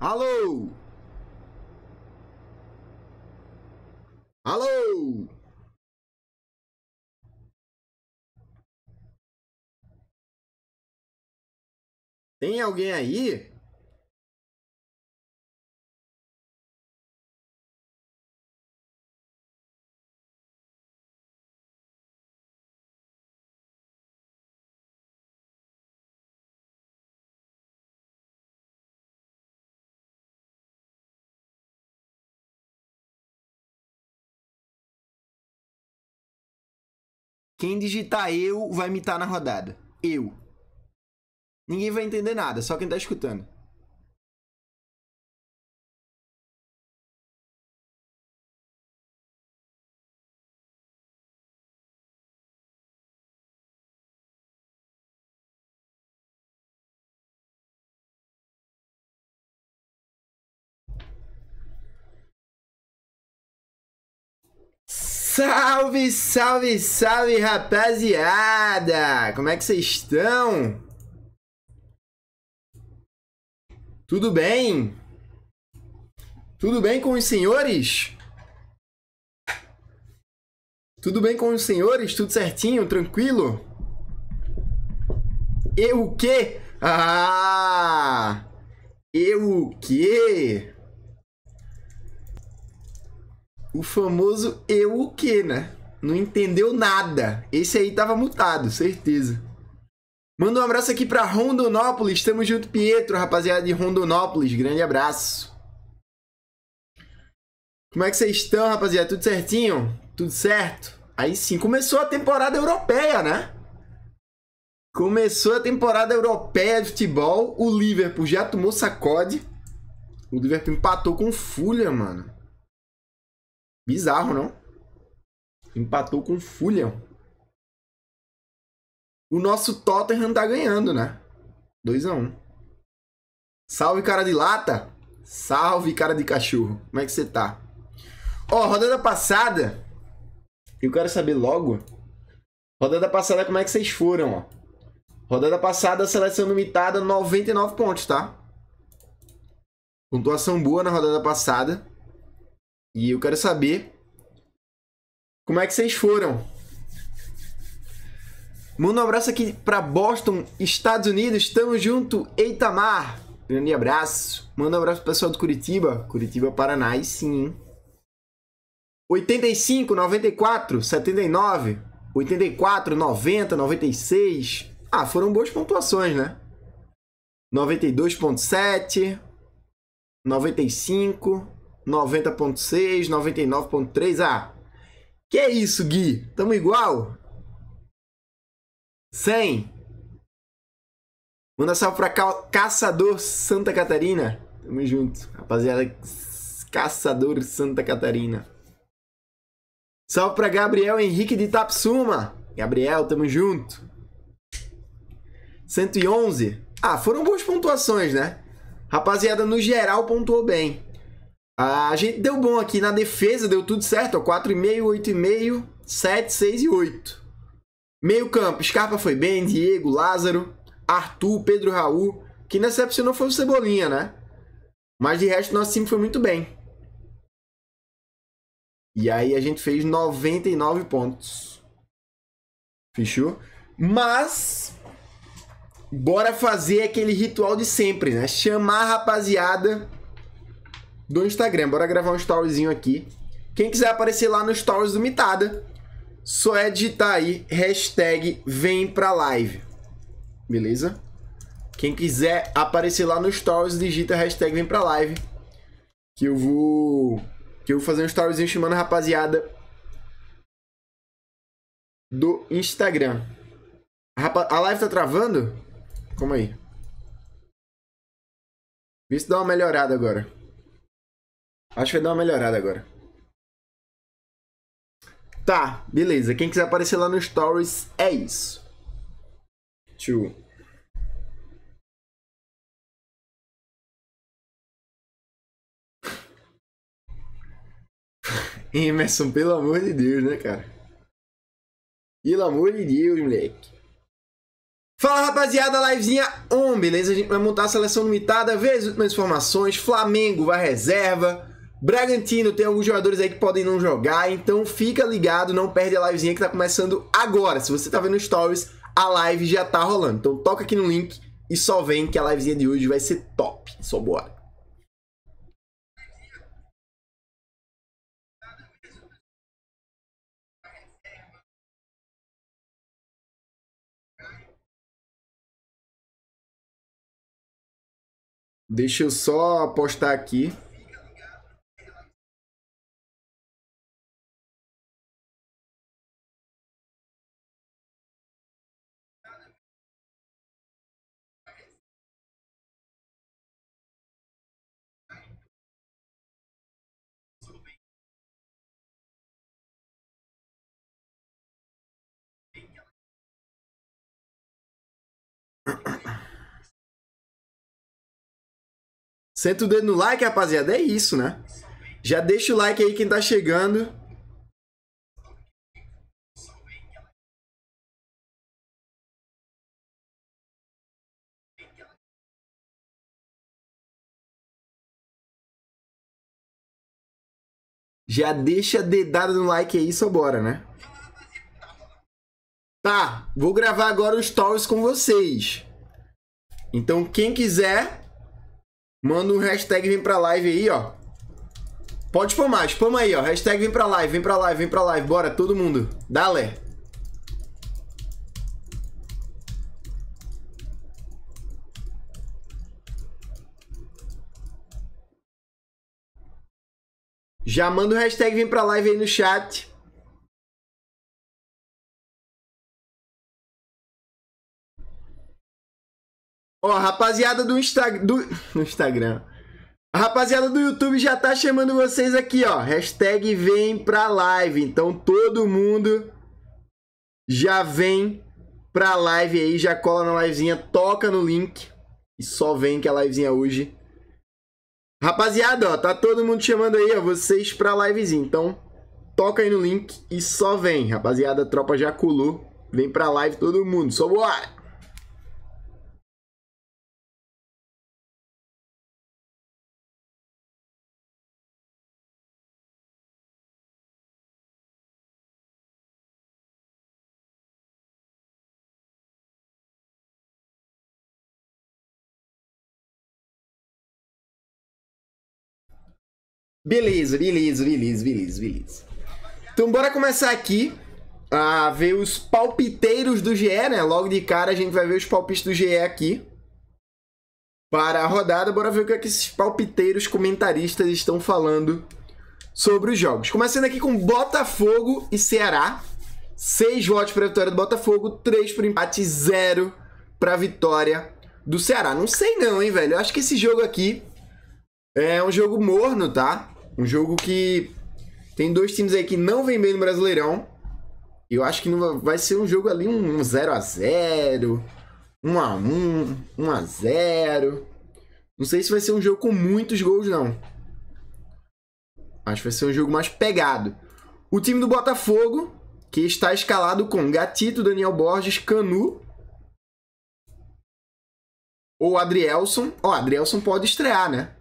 Alô? Alô? Tem alguém aí? Quem digitar eu vai imitar na rodada. Eu. Ninguém vai entender nada, só quem tá escutando. Salve, salve, salve, rapaziada! Como é que vocês estão? Tudo bem? Tudo bem com os senhores? Tudo bem com os senhores? Tudo certinho? Tranquilo? Eu o quê? Ah! Eu o quê? o famoso eu o quê né? Não entendeu nada. Esse aí tava mutado, certeza. Manda um abraço aqui pra Rondonópolis. Tamo junto, Pietro, rapaziada de Rondonópolis. Grande abraço. Como é que vocês estão, rapaziada? Tudo certinho? Tudo certo? Aí sim, começou a temporada europeia, né? Começou a temporada europeia de futebol. O Liverpool já tomou sacode. O Liverpool empatou com o Fulham, mano. Bizarro, não? Empatou com o Fulham. O nosso Tottenham tá ganhando, né? 2 a 1 um. Salve, cara de lata! Salve, cara de cachorro! Como é que você tá? Ó, oh, rodada passada. Eu quero saber logo. Rodada passada, como é que vocês foram, ó? Rodada passada, seleção limitada, 99 pontos, tá? Pontuação boa na rodada passada. E eu quero saber como é que vocês foram. Manda um abraço aqui para Boston, Estados Unidos. Tamo junto, Eitamar. Grande abraço. Manda um abraço pro pessoal de Curitiba. Curitiba, Paraná, e sim. 85, 94, 79, 84, 90, 96. Ah, foram boas pontuações, né? 92.7, 95, 90.6, 99.3. Ah, que é isso, Gui? Tamo igual? 100. Manda salve pra Ca Caçador Santa Catarina. Tamo junto, rapaziada. Caçador Santa Catarina. Salve pra Gabriel Henrique de Tapsuma. Gabriel, tamo junto. 111. Ah, foram boas pontuações, né? Rapaziada, no geral pontuou bem. A gente deu bom aqui na defesa, deu tudo certo, 4,5, 8,5, 7, 6 e 8. Meio campo, Scarpa foi bem, Diego, Lázaro, Arthur, Pedro Raul. Quem decepcionou foi o Cebolinha, né? Mas de resto, nosso time foi muito bem. E aí a gente fez 99 pontos. Fechou? Mas, bora fazer aquele ritual de sempre, né? Chamar a rapaziada do Instagram. Bora gravar um storyzinho aqui. Quem quiser aparecer lá no stories do Mitada, só é digitar aí hashtag vem pra live. Beleza? Quem quiser aparecer lá no stories, digita hashtag vem pra live. Que eu vou. Que eu vou fazer um storyzinho chamando a rapaziada do Instagram. A, live tá travando? Como aí? Vê se dá uma melhorada agora. Acho que vai dar uma melhorada agora. Tá, beleza. Quem quiser aparecer lá no Stories, é isso. Tio. Emerson, pelo amor de Deus, né, cara? Pelo amor de Deus, moleque. Fala rapaziada, livezinha 1, beleza? A gente vai montar a seleção limitada, vê as últimas informações. Flamengo vai reserva. Bragantino tem alguns jogadores aí que podem não jogar, então fica ligado, não perde a livezinha que tá começando agora. Se você tá vendo stories, a live já tá rolando. Então toca aqui no link e só vem que a livezinha de hoje vai ser top. Só bora. Deixa eu só postar aqui. Senta o dedo no like, rapaziada. É isso, né? Já deixa o like aí quem tá chegando. Já deixa a dedada no like aí, só bora, né? Tá, vou gravar agora os stories com vocês. Então, quem quiser, Manda um hashtag vem pra live aí, ó. Pode spamar, spama aí, ó. Hashtag vem pra live, vem pra live, vem pra live. Bora, todo mundo. Dale. Já manda o hashtag vem pra live aí no chat. Ó, rapaziada do Instagram. Do... No Instagram. A rapaziada do YouTube já tá chamando vocês aqui, ó. Hashtag vem pra live. Então todo mundo já vem pra live aí, já cola na livezinha, toca no link. E só vem que a livezinha é hoje. Rapaziada, ó, tá todo mundo chamando aí, ó, vocês pra livezinha. Então, toca aí no link e só vem. Rapaziada, a tropa já colou. Vem pra live todo mundo. Só bora! Beleza, beleza, beleza, beleza, beleza. Então bora começar aqui a ver os palpiteiros do GE, né? Logo de cara a gente vai ver os palpites do GE aqui. Para a rodada, bora ver o que, é que esses palpiteiros comentaristas estão falando sobre os jogos. Começando aqui com Botafogo e Ceará. 6 votos para a vitória do Botafogo, 3 para o empate, 0 para a vitória do Ceará. Não sei não, hein, velho. Eu acho que esse jogo aqui é um jogo morno, tá? Um jogo que tem dois times aí que não vem bem no Brasileirão. e Eu acho que não vai ser um jogo ali um 0 a 0 1 a 1 1 a 0 Não sei se vai ser um jogo com muitos gols, não. Acho que vai ser um jogo mais pegado. O time do Botafogo, que está escalado com Gatito, Daniel Borges, Canu ou Adrielson. Ó, oh, Adrielson pode estrear, né?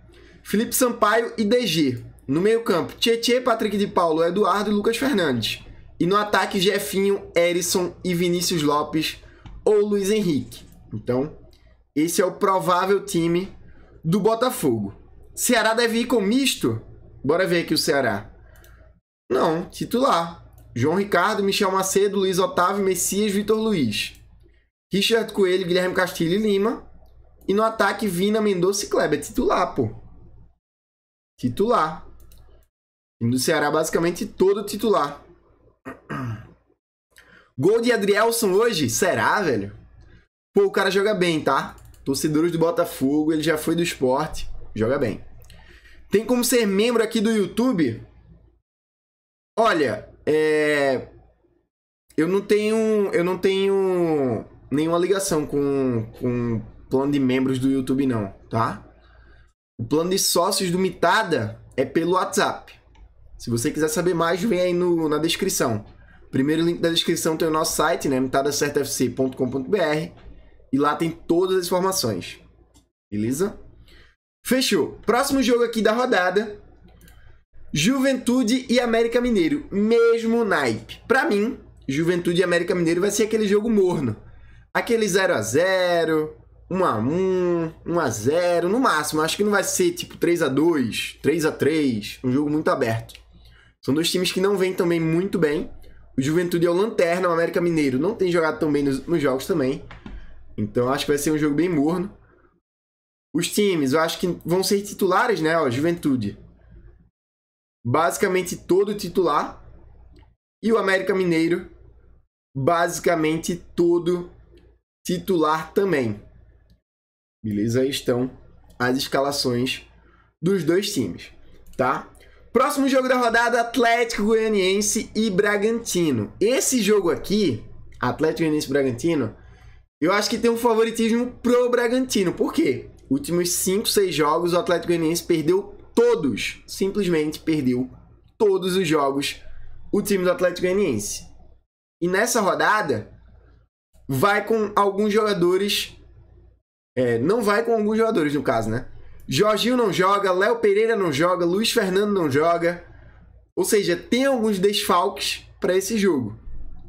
Felipe Sampaio e DG. No meio-campo, Tietê, Patrick de Paulo, Eduardo e Lucas Fernandes. E no ataque, Jefinho, Erisson e Vinícius Lopes ou Luiz Henrique. Então, esse é o provável time do Botafogo. Ceará deve ir com misto? Bora ver aqui o Ceará. Não, titular. João Ricardo, Michel Macedo, Luiz Otávio, Messias, Vitor Luiz. Richard Coelho, Guilherme Castilho e Lima. E no ataque, Vina, Mendonça e Kleber. Titular, pô. Titular. Time do Ceará basicamente todo titular. Gol de Adrielson hoje? Será, velho? Pô, o cara joga bem, tá? Torcedores do Botafogo, ele já foi do esporte. Joga bem. Tem como ser membro aqui do YouTube? Olha, é... Eu não tenho... Eu não tenho nenhuma ligação com, com plano de membros do YouTube, não, tá? O plano de sócios do Mitada é pelo WhatsApp. Se você quiser saber mais, vem aí no, na descrição. Primeiro link da descrição tem o nosso site, né? mitadacertafc.com.br e lá tem todas as informações. Beleza? Fechou. Próximo jogo aqui da rodada. Juventude e América Mineiro. Mesmo naipe. Para mim, Juventude e América Mineiro vai ser aquele jogo morno. Aquele 0 a 0 1 a 1 1 a 0 no máximo. Acho que não vai ser tipo 3 a 2 3 a 3 um jogo muito aberto. São dois times que não vêm também muito bem. O Juventude é o Lanterna, o América Mineiro não tem jogado tão bem nos, nos jogos também. Então acho que vai ser um jogo bem morno. Os times, eu acho que vão ser titulares, né? Ó, Juventude. Basicamente todo titular. E o América Mineiro, basicamente todo titular também. Beleza? Aí estão as escalações dos dois times, tá? Próximo jogo da rodada, Atlético Goianiense e Bragantino. Esse jogo aqui, Atlético Goianiense e Bragantino, eu acho que tem um favoritismo pro Bragantino. Por quê? Últimos 5, 6 jogos, o Atlético Goianiense perdeu todos. Simplesmente perdeu todos os jogos o time do Atlético Goianiense. E nessa rodada, vai com alguns jogadores. É, não vai com alguns jogadores, no caso, né? Jorginho não joga, Léo Pereira não joga, Luiz Fernando não joga. Ou seja, tem alguns desfalques para esse jogo.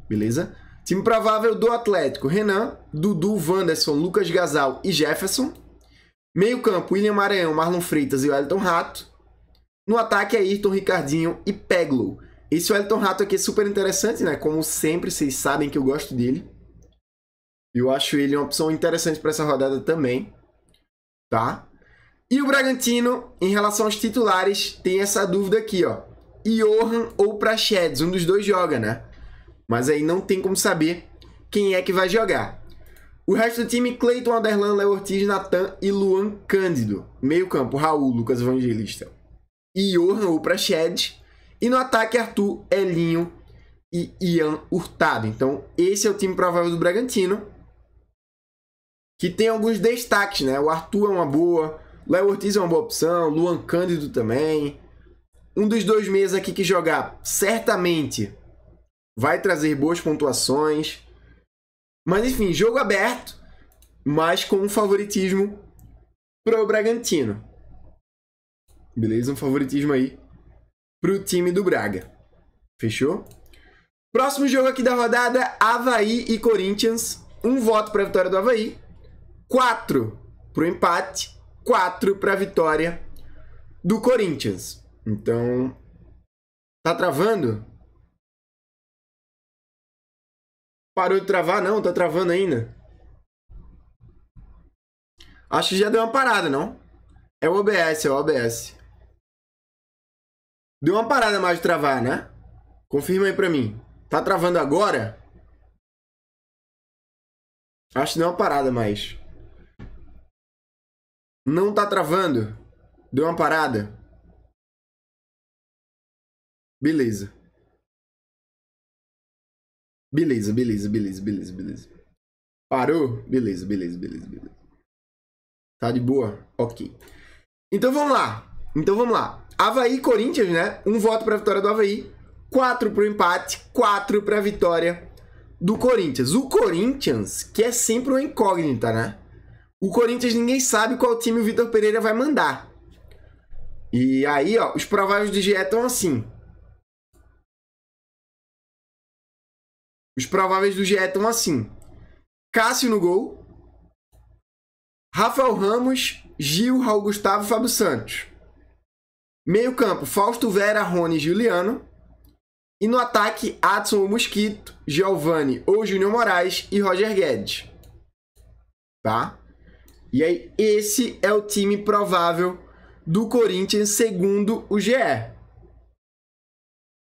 Beleza? Time provável do Atlético: Renan, Dudu, Wanderson, Lucas Gasal e Jefferson. Meio-campo: William Maranhão, Marlon Freitas e Wellington Rato. No ataque: é Ayrton, Ricardinho e Peglo. Esse Wellington Rato aqui é super interessante, né? Como sempre, vocês sabem que eu gosto dele. Eu acho ele uma opção interessante para essa rodada também. Tá? E o Bragantino, em relação aos titulares, tem essa dúvida aqui, ó. Johan ou Prachedes, um dos dois joga, né? Mas aí não tem como saber quem é que vai jogar. O resto do time, Cleiton, Alderlan, Leo Ortiz, Natan e Luan Cândido. Meio campo, Raul, Lucas Evangelista. E Johan ou Prachedes. E no ataque, Arthur, Elinho e Ian Hurtado. Então, esse é o time provável do Bragantino. Que tem alguns destaques, né? O Arthur é uma boa. Léo Ortiz é uma boa opção, Luan Cândido também. Um dos dois meses aqui que jogar certamente vai trazer boas pontuações. Mas enfim, jogo aberto, mas com um favoritismo pro Bragantino. Beleza? Um favoritismo aí pro time do Braga. Fechou? Próximo jogo aqui da rodada, Havaí e Corinthians. Um voto para a vitória do Havaí, quatro para o empate 4 para a vitória do Corinthians. Então, tá travando? Parou de travar? Não, tá travando ainda. Acho que já deu uma parada, não? É o OBS, é o OBS. Deu uma parada mais de travar, né? Confirma aí pra mim. Tá travando agora? Acho que deu uma parada mais. Não tá travando. Deu uma parada. Beleza. Beleza, beleza, beleza, beleza, beleza. Parou? Beleza, beleza, beleza, beleza. Tá de boa? Ok. Então vamos lá. Então vamos lá. Havaí e Corinthians, né? Um voto pra vitória do Havaí, quatro pro empate, quatro pra vitória do Corinthians. O Corinthians, que é sempre uma incógnita, né? O Corinthians ninguém sabe qual time o Vitor Pereira vai mandar. E aí, ó, os prováveis do GE estão assim. Os prováveis do GE estão assim. Cássio no gol. Rafael Ramos, Gil, Raul Gustavo, Fábio Santos. Meio campo, Fausto Vera, Rony e Juliano. E no ataque, Adson ou Mosquito, Giovanni ou Júnior Moraes e Roger Guedes. Tá? E aí, esse é o time provável do Corinthians, segundo o GE.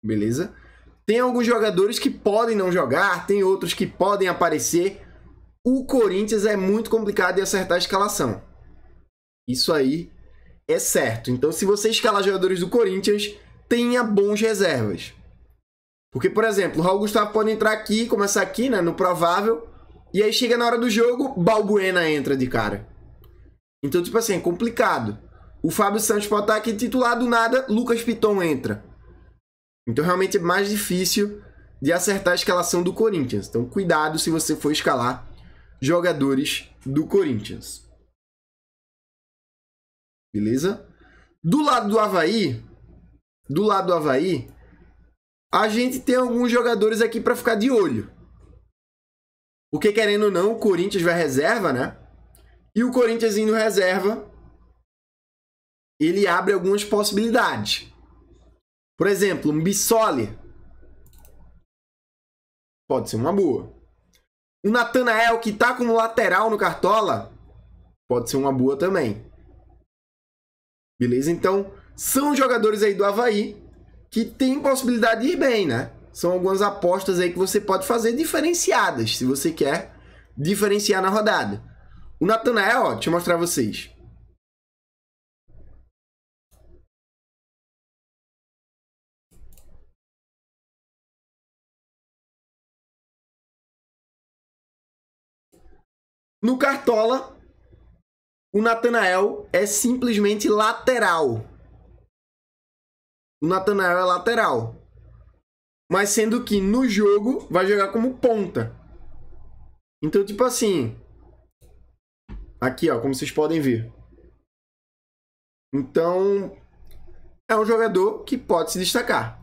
Beleza? Tem alguns jogadores que podem não jogar, tem outros que podem aparecer. O Corinthians é muito complicado de acertar a escalação. Isso aí é certo. Então, se você escalar jogadores do Corinthians, tenha bons reservas. Porque, por exemplo, o Raul Gustavo pode entrar aqui, começar aqui, né, no provável, e aí chega na hora do jogo, Balbuena entra de cara. Então, tipo assim, é complicado. O Fábio Santos pode estar aqui titular do nada, Lucas Piton entra. Então, realmente é mais difícil de acertar a escalação do Corinthians. Então, cuidado se você for escalar jogadores do Corinthians. Beleza? Do lado do Havaí, do lado do Havaí, a gente tem alguns jogadores aqui para ficar de olho. Porque querendo ou não, o Corinthians vai reserva, né? E o Corinthians indo reserva, ele abre algumas possibilidades. Por exemplo, um Bissoli. Pode ser uma boa. O Natanael, que tá como lateral no Cartola, pode ser uma boa também. Beleza? Então, são jogadores aí do Havaí que tem possibilidade de ir bem, né? São algumas apostas aí que você pode fazer diferenciadas, se você quer diferenciar na rodada. O Natanael, ó, deixa eu mostrar vocês. No Cartola, o Natanael é simplesmente lateral. O Natanael é lateral. Mas sendo que no jogo vai jogar como ponta. Então, tipo assim, Aqui, ó, como vocês podem ver. Então, é um jogador que pode se destacar.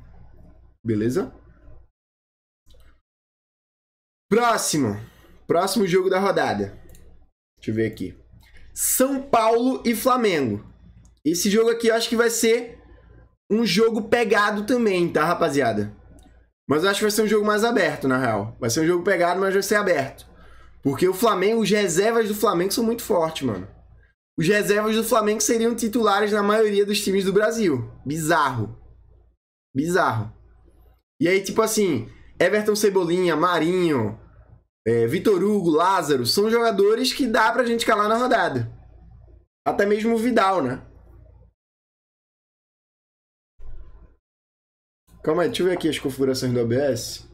Beleza? Próximo. Próximo jogo da rodada. Deixa eu ver aqui. São Paulo e Flamengo. Esse jogo aqui eu acho que vai ser um jogo pegado também, tá, rapaziada? Mas eu acho que vai ser um jogo mais aberto, na real. Vai ser um jogo pegado, mas vai ser aberto. Porque o Flamengo, os reservas do Flamengo são muito fortes, mano. Os reservas do Flamengo seriam titulares na maioria dos times do Brasil. Bizarro. Bizarro. E aí, tipo assim, Everton Cebolinha, Marinho, é, Vitor Hugo, Lázaro, são jogadores que dá pra gente calar na rodada. Até mesmo o Vidal, né? Calma aí, deixa eu ver aqui as configurações do OBS.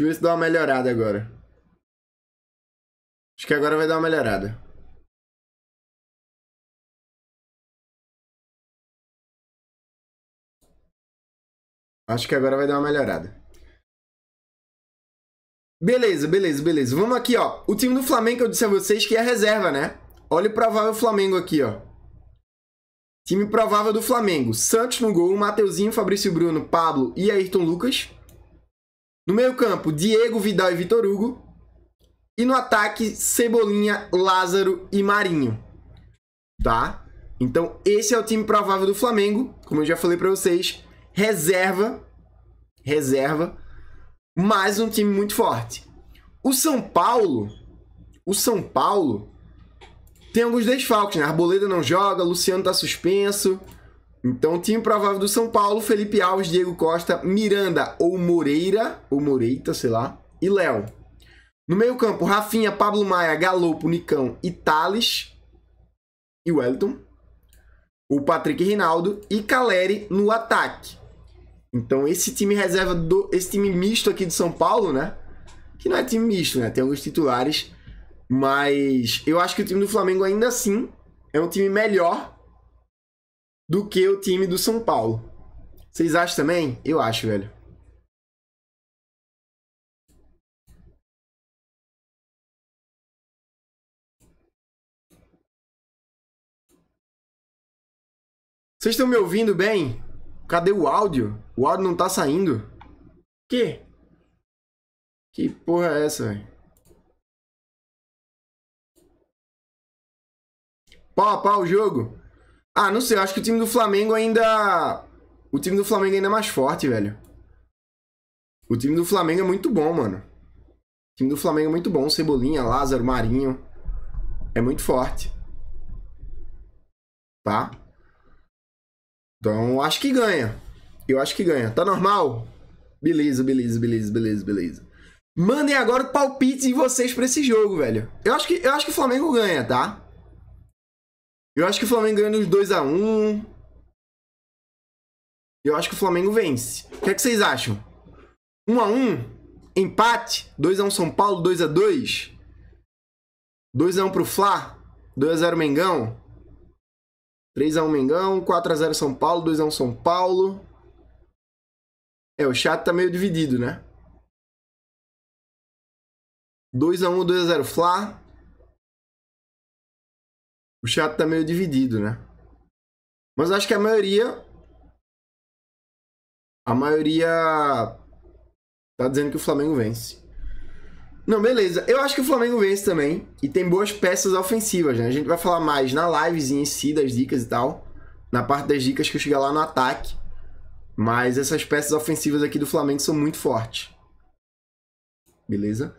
Deixa eu ver se dá uma melhorada agora. Acho que agora vai dar uma melhorada. Acho que agora vai dar uma melhorada. Beleza, beleza, beleza. Vamos aqui, ó. O time do Flamengo eu disse a vocês que é reserva, né? Olha o provável Flamengo aqui, ó. Time provável do Flamengo. Santos no gol, Mateuzinho, Fabrício Bruno, Pablo e Ayrton Lucas. No meio-campo, Diego, Vidal e Vitor Hugo. E no ataque, Cebolinha, Lázaro e Marinho. Tá? Então, esse é o time provável do Flamengo, como eu já falei para vocês, reserva reserva, mas um time muito forte. O São Paulo, o São Paulo tem alguns desfalques, né? Arboleda não joga, Luciano tá suspenso. Então, time provável do São Paulo, Felipe Alves, Diego Costa, Miranda ou Moreira, ou Moreita, sei lá, e Léo. No meio campo, Rafinha, Pablo Maia, Galopo, Nicão e Thales, e Wellington. O Patrick Rinaldo e Caleri no ataque. Então, esse time reserva, do, esse time misto aqui de São Paulo, né? Que não é time misto, né? Tem alguns titulares, mas eu acho que o time do Flamengo ainda assim é um time melhor do que o time do São Paulo. Vocês acham também? Eu acho, velho. Vocês estão me ouvindo bem? Cadê o áudio? O áudio não tá saindo. Que? Que porra é essa, velho? Pau a pau o jogo. Ah, não sei, eu acho que o time do Flamengo ainda. O time do Flamengo ainda é mais forte, velho. O time do Flamengo é muito bom, mano. O time do Flamengo é muito bom. Cebolinha, Lázaro, Marinho. É muito forte. Tá? Então, acho que ganha. Eu acho que ganha. Tá normal? Beleza, beleza, beleza, beleza, beleza. Mandem agora o palpite de vocês para esse jogo, velho. Eu acho que, eu acho que o Flamengo ganha, tá? Eu acho que o Flamengo ganha uns 2x1. Eu acho que o Flamengo vence. O que, é que vocês acham? 1x1? Um, um empate? 2x1 São Paulo? 2x2? 2x1 pro Fla? 2x0 Mengão? 3x1 Mengão, 4x0 São Paulo, 2x1 São Paulo. É, o chat tá meio dividido, né? 2x1, 2x0 Fla, o chat tá meio dividido, né? Mas acho que a maioria. A maioria. Tá dizendo que o Flamengo vence. Não, beleza. Eu acho que o Flamengo vence também. E tem boas peças ofensivas, né? A gente vai falar mais na livezinha em si das dicas e tal. Na parte das dicas que eu chegar lá no ataque. Mas essas peças ofensivas aqui do Flamengo são muito fortes. Beleza?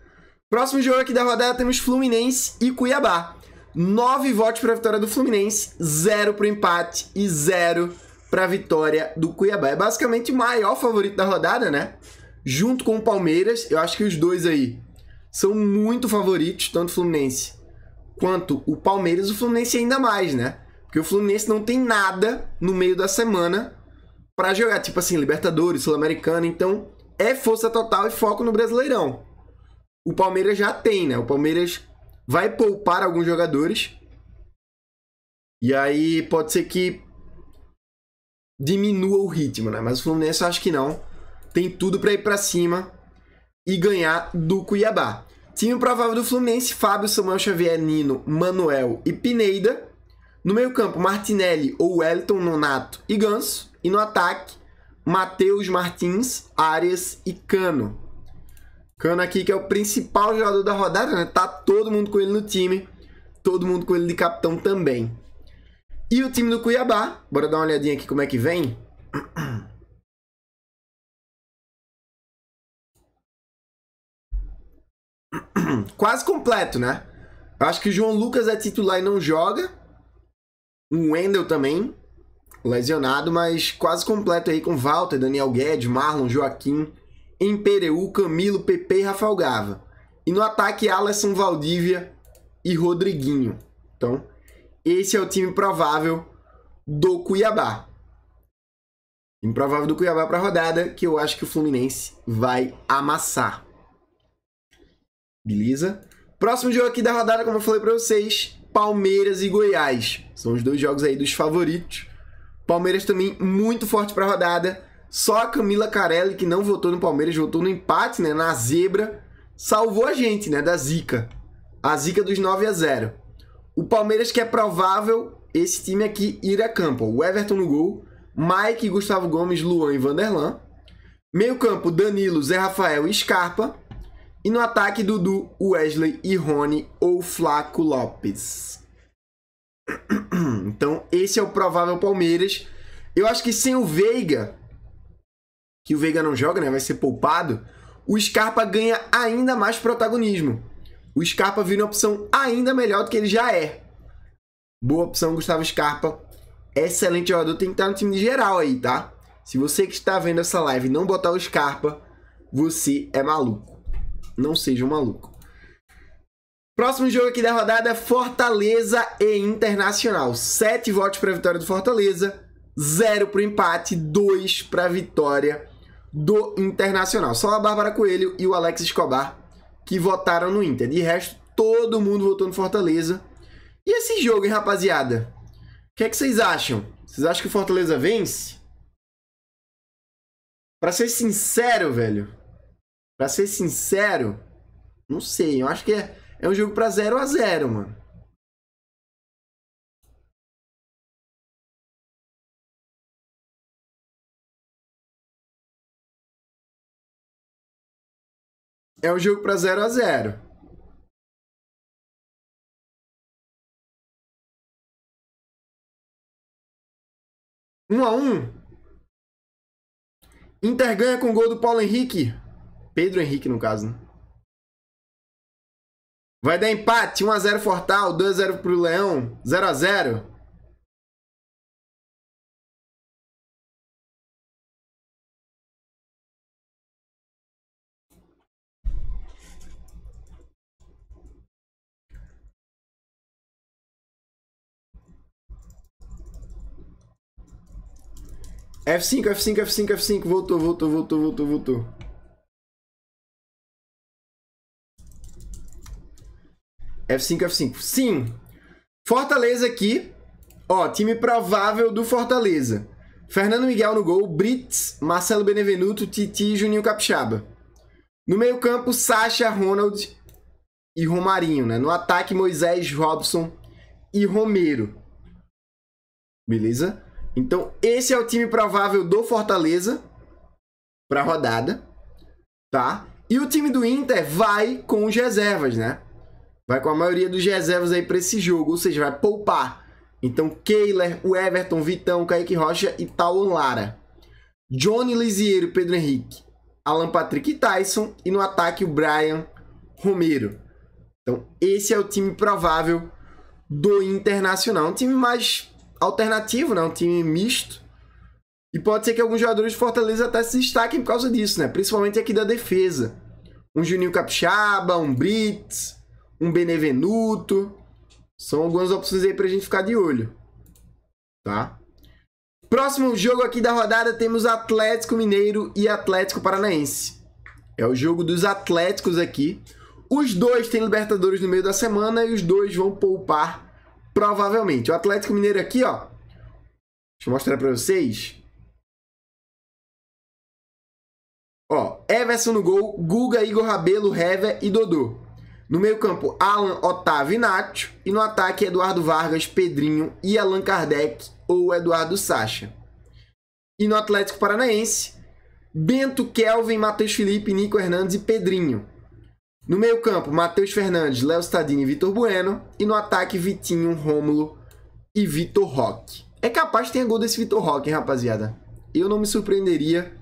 Próximo jogo aqui da rodada temos Fluminense e Cuiabá. 9 votos para a vitória do Fluminense, 0 para o empate e 0 para a vitória do Cuiabá. É basicamente o maior favorito da rodada, né? Junto com o Palmeiras, eu acho que os dois aí são muito favoritos, tanto o Fluminense quanto o Palmeiras. O Fluminense ainda mais, né? Porque o Fluminense não tem nada no meio da semana para jogar, tipo assim, Libertadores, Sul-Americana. Então é força total e foco no Brasileirão. O Palmeiras já tem, né? O Palmeiras vai poupar alguns jogadores. E aí pode ser que diminua o ritmo, né? Mas o Fluminense eu acho que não. Tem tudo para ir para cima e ganhar do Cuiabá. Time provável do Fluminense: Fábio, Samuel Xavier, Nino, Manuel e Pineida. No meio-campo, Martinelli ou Wellington, Nonato e Ganso. E no ataque, Matheus Martins, Arias e Cano. Cano aqui, que é o principal jogador da rodada, né? Tá todo mundo com ele no time. Todo mundo com ele de capitão também. E o time do Cuiabá. Bora dar uma olhadinha aqui como é que vem. Quase completo, né? Eu acho que o João Lucas é titular e não joga. O Wendel também, lesionado, mas quase completo aí com Walter, Daniel Guedes, Marlon, Joaquim, em Pereu, Camilo, Pepe e Rafael Gava. E no ataque, Alisson, Valdívia e Rodriguinho. Então, esse é o time provável do Cuiabá. Improvável do Cuiabá para a rodada, que eu acho que o Fluminense vai amassar. Beleza? Próximo jogo aqui da rodada, como eu falei para vocês, Palmeiras e Goiás. São os dois jogos aí dos favoritos. Palmeiras também muito forte para a rodada. Só a Camila Carelli, que não votou no Palmeiras, votou no empate, né? Na zebra, salvou a gente, né? Da zica. A zica dos 9 a 0. O Palmeiras que é provável esse time aqui ir a campo. O Everton no gol, Mike, Gustavo Gomes, Luan e Vanderlan. Meio campo, Danilo, Zé Rafael e Scarpa. E no ataque, Dudu, Wesley e Rony ou Flaco Lopes. Então, esse é o provável Palmeiras. Eu acho que sem o Veiga, que o Veiga não joga, né, vai ser poupado, o Scarpa ganha ainda mais protagonismo. O Scarpa vira uma opção ainda melhor do que ele já é. Boa opção, Gustavo Scarpa. Excelente jogador, tem que estar no time de geral aí, tá? Se você que está vendo essa live não botar o Scarpa, você é maluco. Não seja um maluco. Próximo jogo aqui da rodada é Fortaleza e Internacional. Sete votos para a vitória do Fortaleza, zero para o empate, dois para a vitória do Internacional. Só a Bárbara Coelho e o Alex Escobar que votaram no Inter. De resto, todo mundo votou no Fortaleza. E esse jogo, hein, rapaziada? O que é que vocês acham? Vocês acham que o Fortaleza vence? Pra ser sincero, velho. Pra ser sincero, não sei. Eu acho que é, é um jogo pra 0 a 0 mano. é um jogo para 0 a 0 1 a 1 Inter ganha com gol do Paulo Henrique. Pedro Henrique, no caso. Né? Vai dar empate. 1x0 Fortal, 2x0 pro Leão, 0x0. F5, F5, F5, F5. Voltou, voltou, voltou, voltou, voltou. F5, F5. Sim. Fortaleza aqui. Ó, time provável do Fortaleza. Fernando Miguel no gol, Brits, Marcelo Benevenuto, Titi e Juninho Capixaba. No meio-campo, Sacha, Ronald e Romarinho, né? No ataque, Moisés, Robson e Romero. Beleza? Então, esse é o time provável do Fortaleza para rodada, tá? E o time do Inter vai com os reservas, né? Vai com a maioria dos reservas aí para esse jogo, ou seja, vai poupar. Então, Keiler, o Everton, Vitão, Kaique Rocha e Tauan Lara. Johnny Lisieiro, Pedro Henrique, Alan Patrick e Tyson. E no ataque, o Brian Romero. Então, esse é o time provável do Internacional. Um time mais alternativo, né? Um time misto. E pode ser que alguns jogadores de Fortaleza até se destaquem por causa disso, né? Principalmente aqui da defesa. Um Juninho Capixaba, um Brits, um Benevenuto. São algumas opções aí pra gente ficar de olho. Tá? Próximo jogo aqui da rodada temos Atlético Mineiro e Atlético Paranaense. É o jogo dos Atléticos aqui. Os dois têm Libertadores no meio da semana e os dois vão poupar Provavelmente. O Atlético Mineiro aqui, ó. Deixa eu mostrar para vocês. Ó, Everson no gol, Guga, Igor Rabelo, Hever e Dodô. No meio-campo, Alan, Otávio e Nacho. E no ataque, Eduardo Vargas, Pedrinho e Allan Kardec ou Eduardo Sacha. E no Atlético Paranaense, Bento, Kelvin, Matheus Felipe, Nico Hernandes e Pedrinho. No meio-campo, Matheus Fernandes, Léo Stadini e Vitor Bueno. E no ataque, Vitinho, Rômulo e Vitor Roque. É capaz que tenha gol desse Vitor Roque, hein, rapaziada? Eu não me surpreenderia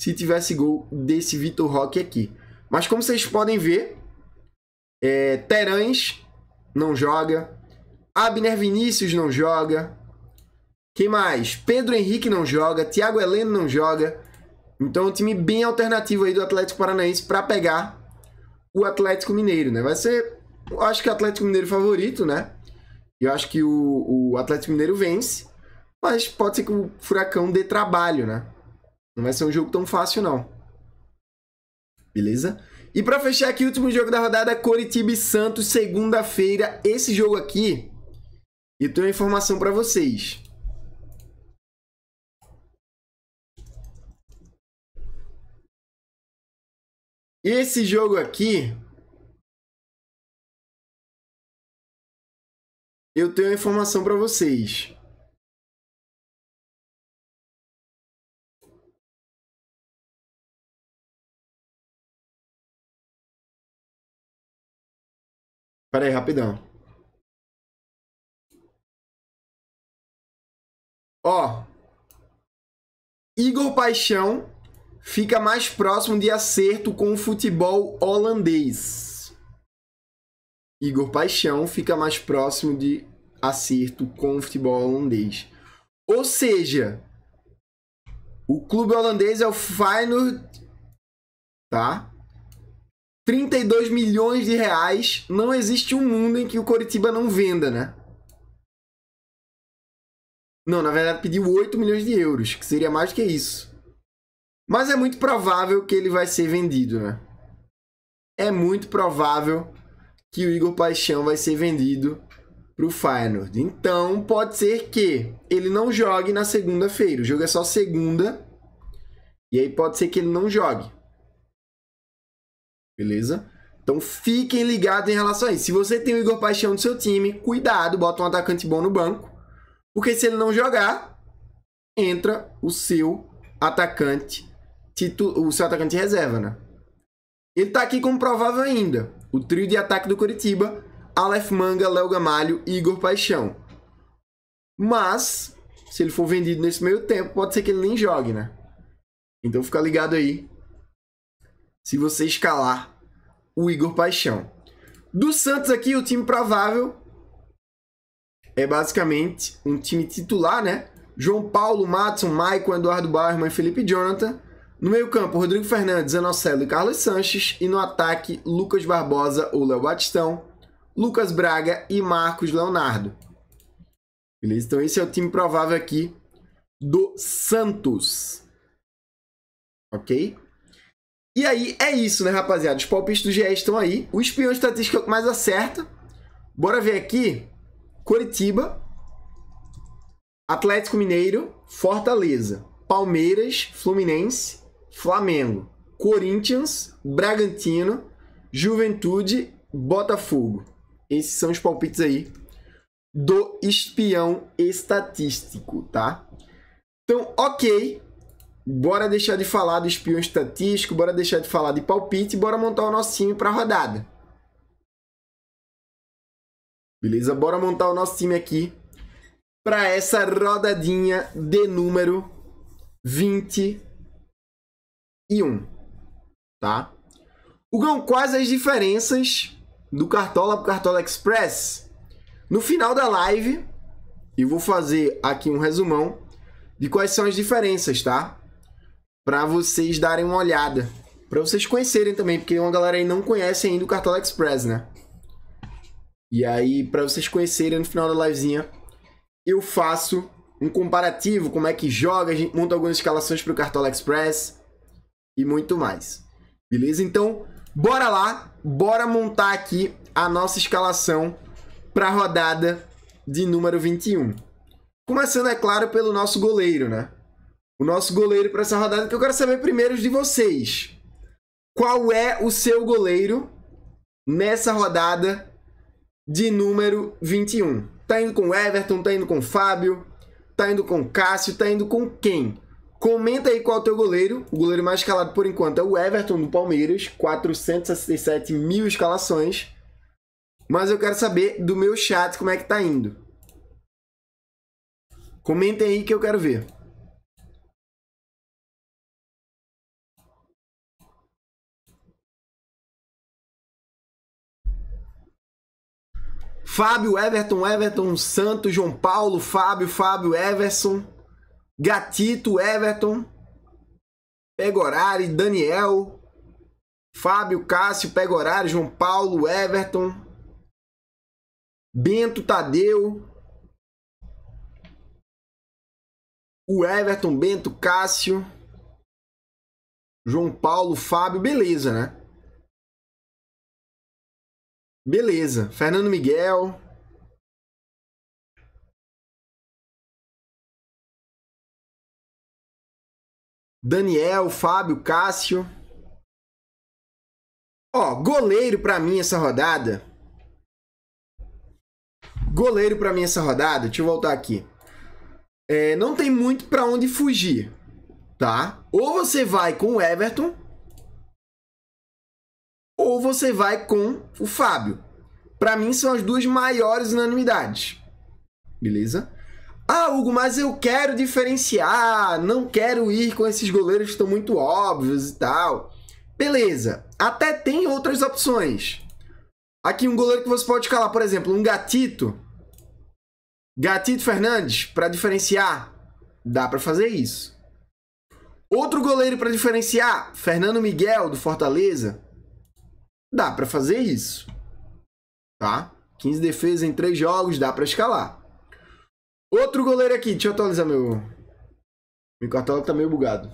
se tivesse gol desse Vitor Roque aqui. Mas como vocês podem ver, é, não joga. Abner Vinícius não joga. Quem mais? Pedro Henrique não joga. Thiago Heleno não joga. Então, é um time bem alternativo aí do Atlético Paranaense para pegar o Atlético Mineiro, né? Vai ser, eu acho que o Atlético Mineiro é favorito, né? Eu acho que o, o Atlético Mineiro vence, mas pode ser que o Furacão dê trabalho, né? Não vai ser um jogo tão fácil, não. Beleza? E para fechar aqui, o último jogo da rodada, Coritiba e Santos, segunda-feira. Esse jogo aqui, eu tenho uma informação para vocês. Esse jogo aqui. Eu tenho uma informação para vocês. Espera aí, rapidão. Ó. Igor Paixão fica mais próximo de acerto com o futebol holandês. Igor Paixão fica mais próximo de acerto com o futebol holandês. Ou seja, o clube holandês é o Feyenoord, tá? 32 milhões de reais. Não existe um mundo em que o Coritiba não venda, né? Não, na verdade pediu 8 milhões de euros, que seria mais do que isso. Mas é muito provável que ele vai ser vendido, né? É muito provável que o Igor Paixão vai ser vendido para o Feyenoord. Então, pode ser que ele não jogue na segunda-feira. O jogo é só segunda. E aí pode ser que ele não jogue. Beleza? Então fiquem ligados em relação a isso. Se você tem o Igor Paixão no seu time, cuidado, bota um atacante bom no banco. Porque se ele não jogar, entra o seu atacante titu... o seu atacante reserva, né? Ele tá aqui como provável ainda. O trio de ataque do Curitiba, Aleph Manga, Léo Gamalho e Igor Paixão. Mas, se ele for vendido nesse meio tempo, pode ser que ele nem jogue, né? Então fica ligado aí. Se você escalar o Igor Paixão. Do Santos aqui, o time provável é basicamente um time titular, né? João Paulo, Matson, Maicon, Eduardo e Felipe Jonathan. No meio-campo, Rodrigo Fernandes, Anocelo e Carlos Sanches. E no ataque, Lucas Barbosa ou Léo Batistão, Lucas Braga e Marcos Leonardo. Beleza? Então esse é o time provável aqui do Santos. Ok? E aí é isso, né, rapaziada? Os palpites do GE estão aí. O espião estatístico é o que mais acerta. Bora ver aqui. Coritiba, Atlético Mineiro, Fortaleza, Palmeiras, Fluminense, Flamengo, Corinthians, Bragantino, Juventude, Botafogo. Esses são os palpites aí do espião estatístico, tá? Então, ok. Bora deixar de falar do espião estatístico, bora deixar de falar de palpite e bora montar o nosso time para a rodada. Beleza? Bora montar o nosso time aqui para essa rodadinha de número 20 e 1, tá? O Gão, quais as diferenças do Cartola para o Cartola Express? No final da live, eu vou fazer aqui um resumão de quais são as diferenças, tá? Para vocês darem uma olhada, para vocês conhecerem também, porque uma galera aí não conhece ainda o Cartola Express, né? E aí, para vocês conhecerem no final da livezinha, eu faço um comparativo, como é que joga, a gente monta algumas escalações para o Cartola Express, e muito mais. Beleza? Então, bora lá, bora montar aqui a nossa escalação para a rodada de número 21. Começando, é claro, pelo nosso goleiro, né? O nosso goleiro para essa rodada, que eu quero saber primeiro de vocês. Qual é o seu goleiro nessa rodada de número 21? Tá indo com Everton, tá indo com Fábio, tá indo com Cássio, tá indo com quem? Comenta aí qual é o teu goleiro. O goleiro mais escalado por enquanto é o Everton do Palmeiras, 467 mil escalações. Mas eu quero saber do meu chat como é que tá indo. Comentem aí que eu quero ver. Fábio, Everton, Everton, Santos, João Paulo, Fábio, Fábio, Everson. Gatito, Everton, Pegorari, Daniel, Fábio, Cássio, Pegorari, João Paulo, Everton, Bento, Tadeu, o Everton, Bento, Cássio, João Paulo, Fábio, beleza, né? Beleza. Fernando Miguel, Daniel, Fábio, Cássio. Ó, goleiro para mim essa rodada. Goleiro para mim essa rodada, deixa eu voltar aqui. É, não tem muito para onde fugir, tá? Ou você vai com o Everton, ou você vai com o Fábio. Para mim são as duas maiores unanimidades. Beleza? Ah, Hugo, mas eu quero diferenciar, não quero ir com esses goleiros que estão muito óbvios e tal. Beleza, até tem outras opções. Aqui um goleiro que você pode escalar, por exemplo, um Gatito. Gatito Fernandes, para diferenciar, dá para fazer isso. Outro goleiro para diferenciar, Fernando Miguel do Fortaleza. Dá para fazer isso. Tá? 15 defesas em 3 jogos, dá para escalar. Outro goleiro aqui. Deixa eu atualizar meu... Meu cartão tá meio bugado.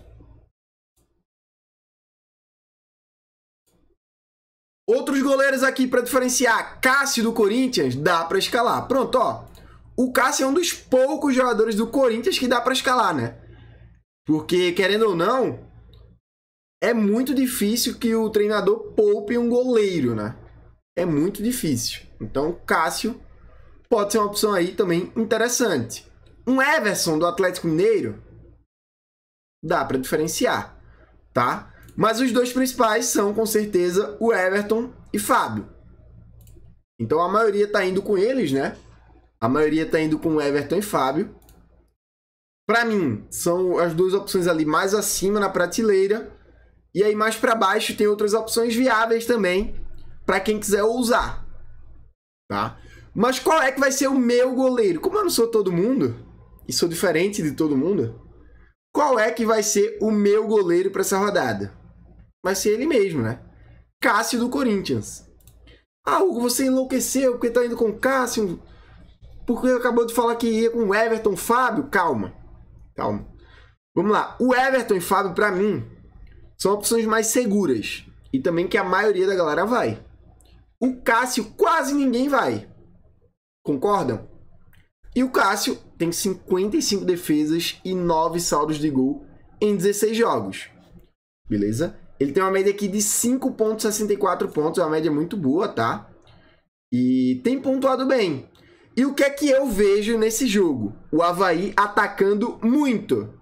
Outros goleiros aqui para diferenciar. Cássio do Corinthians, dá para escalar. Pronto, ó. O Cássio é um dos poucos jogadores do Corinthians que dá para escalar, né? Porque, querendo ou não, é muito difícil que o treinador poupe um goleiro, né? É muito difícil. Então, Cássio pode ser uma opção aí também interessante. Um Everson do Atlético Mineiro dá para diferenciar, tá? Mas os dois principais são com certeza o Everton e Fábio. Então a maioria tá indo com eles, né? A maioria tá indo com o Everton e Fábio. Para mim, são as duas opções ali mais acima na prateleira. E aí mais para baixo tem outras opções viáveis também para quem quiser ousar, tá? Mas qual é que vai ser o meu goleiro? Como eu não sou todo mundo e sou diferente de todo mundo, qual é que vai ser o meu goleiro para essa rodada? Vai ser ele mesmo, né? Cássio do Corinthians. Ah, Hugo, você enlouqueceu porque tá indo com Cássio. Porque acabou de falar que ia com Everton, Fábio. Calma, calma. Vamos lá. O Everton e Fábio, para mim, são opções mais seguras. E também que a maioria da galera vai. O Cássio, quase ninguém vai. Concordam? E o Cássio tem 55 defesas e 9 saldos de gol em 16 jogos. Beleza? Ele tem uma média aqui de 5.64 pontos, é uma média muito boa, tá? E tem pontuado bem. E o que é que eu vejo nesse jogo? O Havaí atacando muito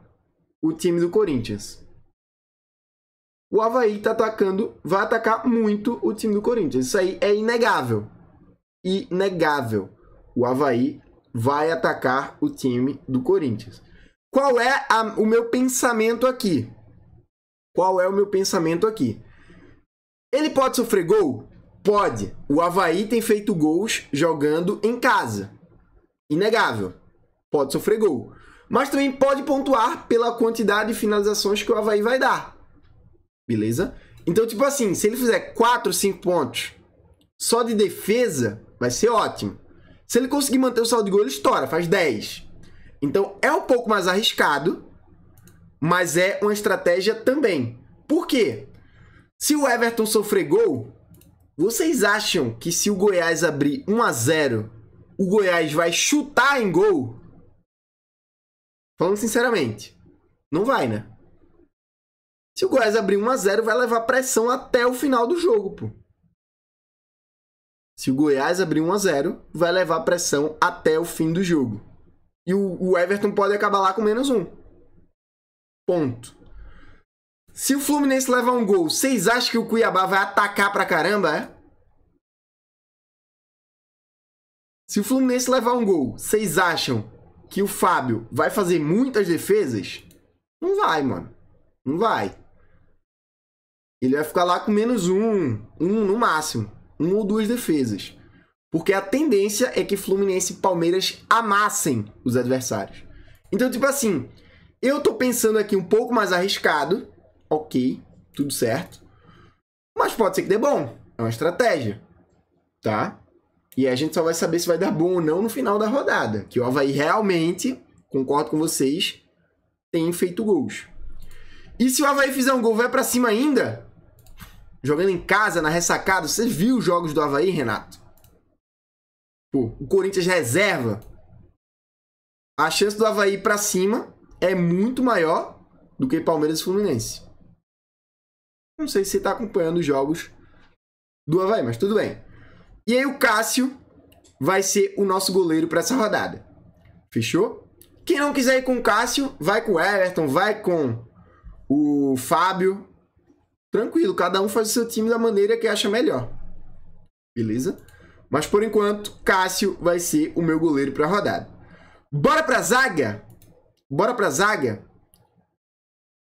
o time do Corinthians. O Havaí tá atacando, vai atacar muito o time do Corinthians. Isso aí é inegável. Inegável o Havaí vai atacar o time do Corinthians. Qual é a, o meu pensamento aqui? Qual é o meu pensamento aqui? Ele pode sofrer gol? Pode. O Havaí tem feito gols jogando em casa. Inegável. Pode sofrer gol. Mas também pode pontuar pela quantidade de finalizações que o Havaí vai dar. Beleza? Então, tipo assim, se ele fizer 4, 5 pontos só de defesa, vai ser ótimo. Se ele conseguir manter o saldo de gol, ele estoura, faz 10. Então é um pouco mais arriscado, mas é uma estratégia também. Por quê? Se o Everton sofrer gol, vocês acham que se o Goiás abrir 1 a 0, o Goiás vai chutar em gol? Falando sinceramente, não vai, né? Se o Goiás abrir 1 a 0, vai levar pressão até o final do jogo, pô. Se o Goiás abrir 1 a 0, vai levar pressão até o fim do jogo. E o, o Everton pode acabar lá com menos um. Ponto. Se o Fluminense levar um gol, vocês acham que o Cuiabá vai atacar pra caramba, é? Se o Fluminense levar um gol, vocês acham que o Fábio vai fazer muitas defesas? Não vai, mano. Não vai. Ele vai ficar lá com menos um, um no máximo uma ou duas defesas. Porque a tendência é que Fluminense e Palmeiras amassem os adversários. Então, tipo assim, eu tô pensando aqui um pouco mais arriscado. Ok, tudo certo. Mas pode ser que dê bom. É uma estratégia. Tá? E a gente só vai saber se vai dar bom ou não no final da rodada. Que o Havaí realmente, concordo com vocês, tem feito gols. E se o Havaí fizer um gol, vai para cima ainda? jogando em casa, na ressacada. Você viu os jogos do Havaí, Renato? Pô, o Corinthians reserva. A chance do Havaí para cima é muito maior do que Palmeiras e Fluminense. Não sei se você está acompanhando os jogos do Havaí, mas tudo bem. E aí o Cássio vai ser o nosso goleiro para essa rodada. Fechou? Quem não quiser ir com o Cássio, vai com o Everton, vai com o Fábio, tranquilo, cada um faz o seu time da maneira que acha melhor. Beleza? Mas por enquanto, Cássio vai ser o meu goleiro para a rodada. Bora para zaga? Bora para zaga?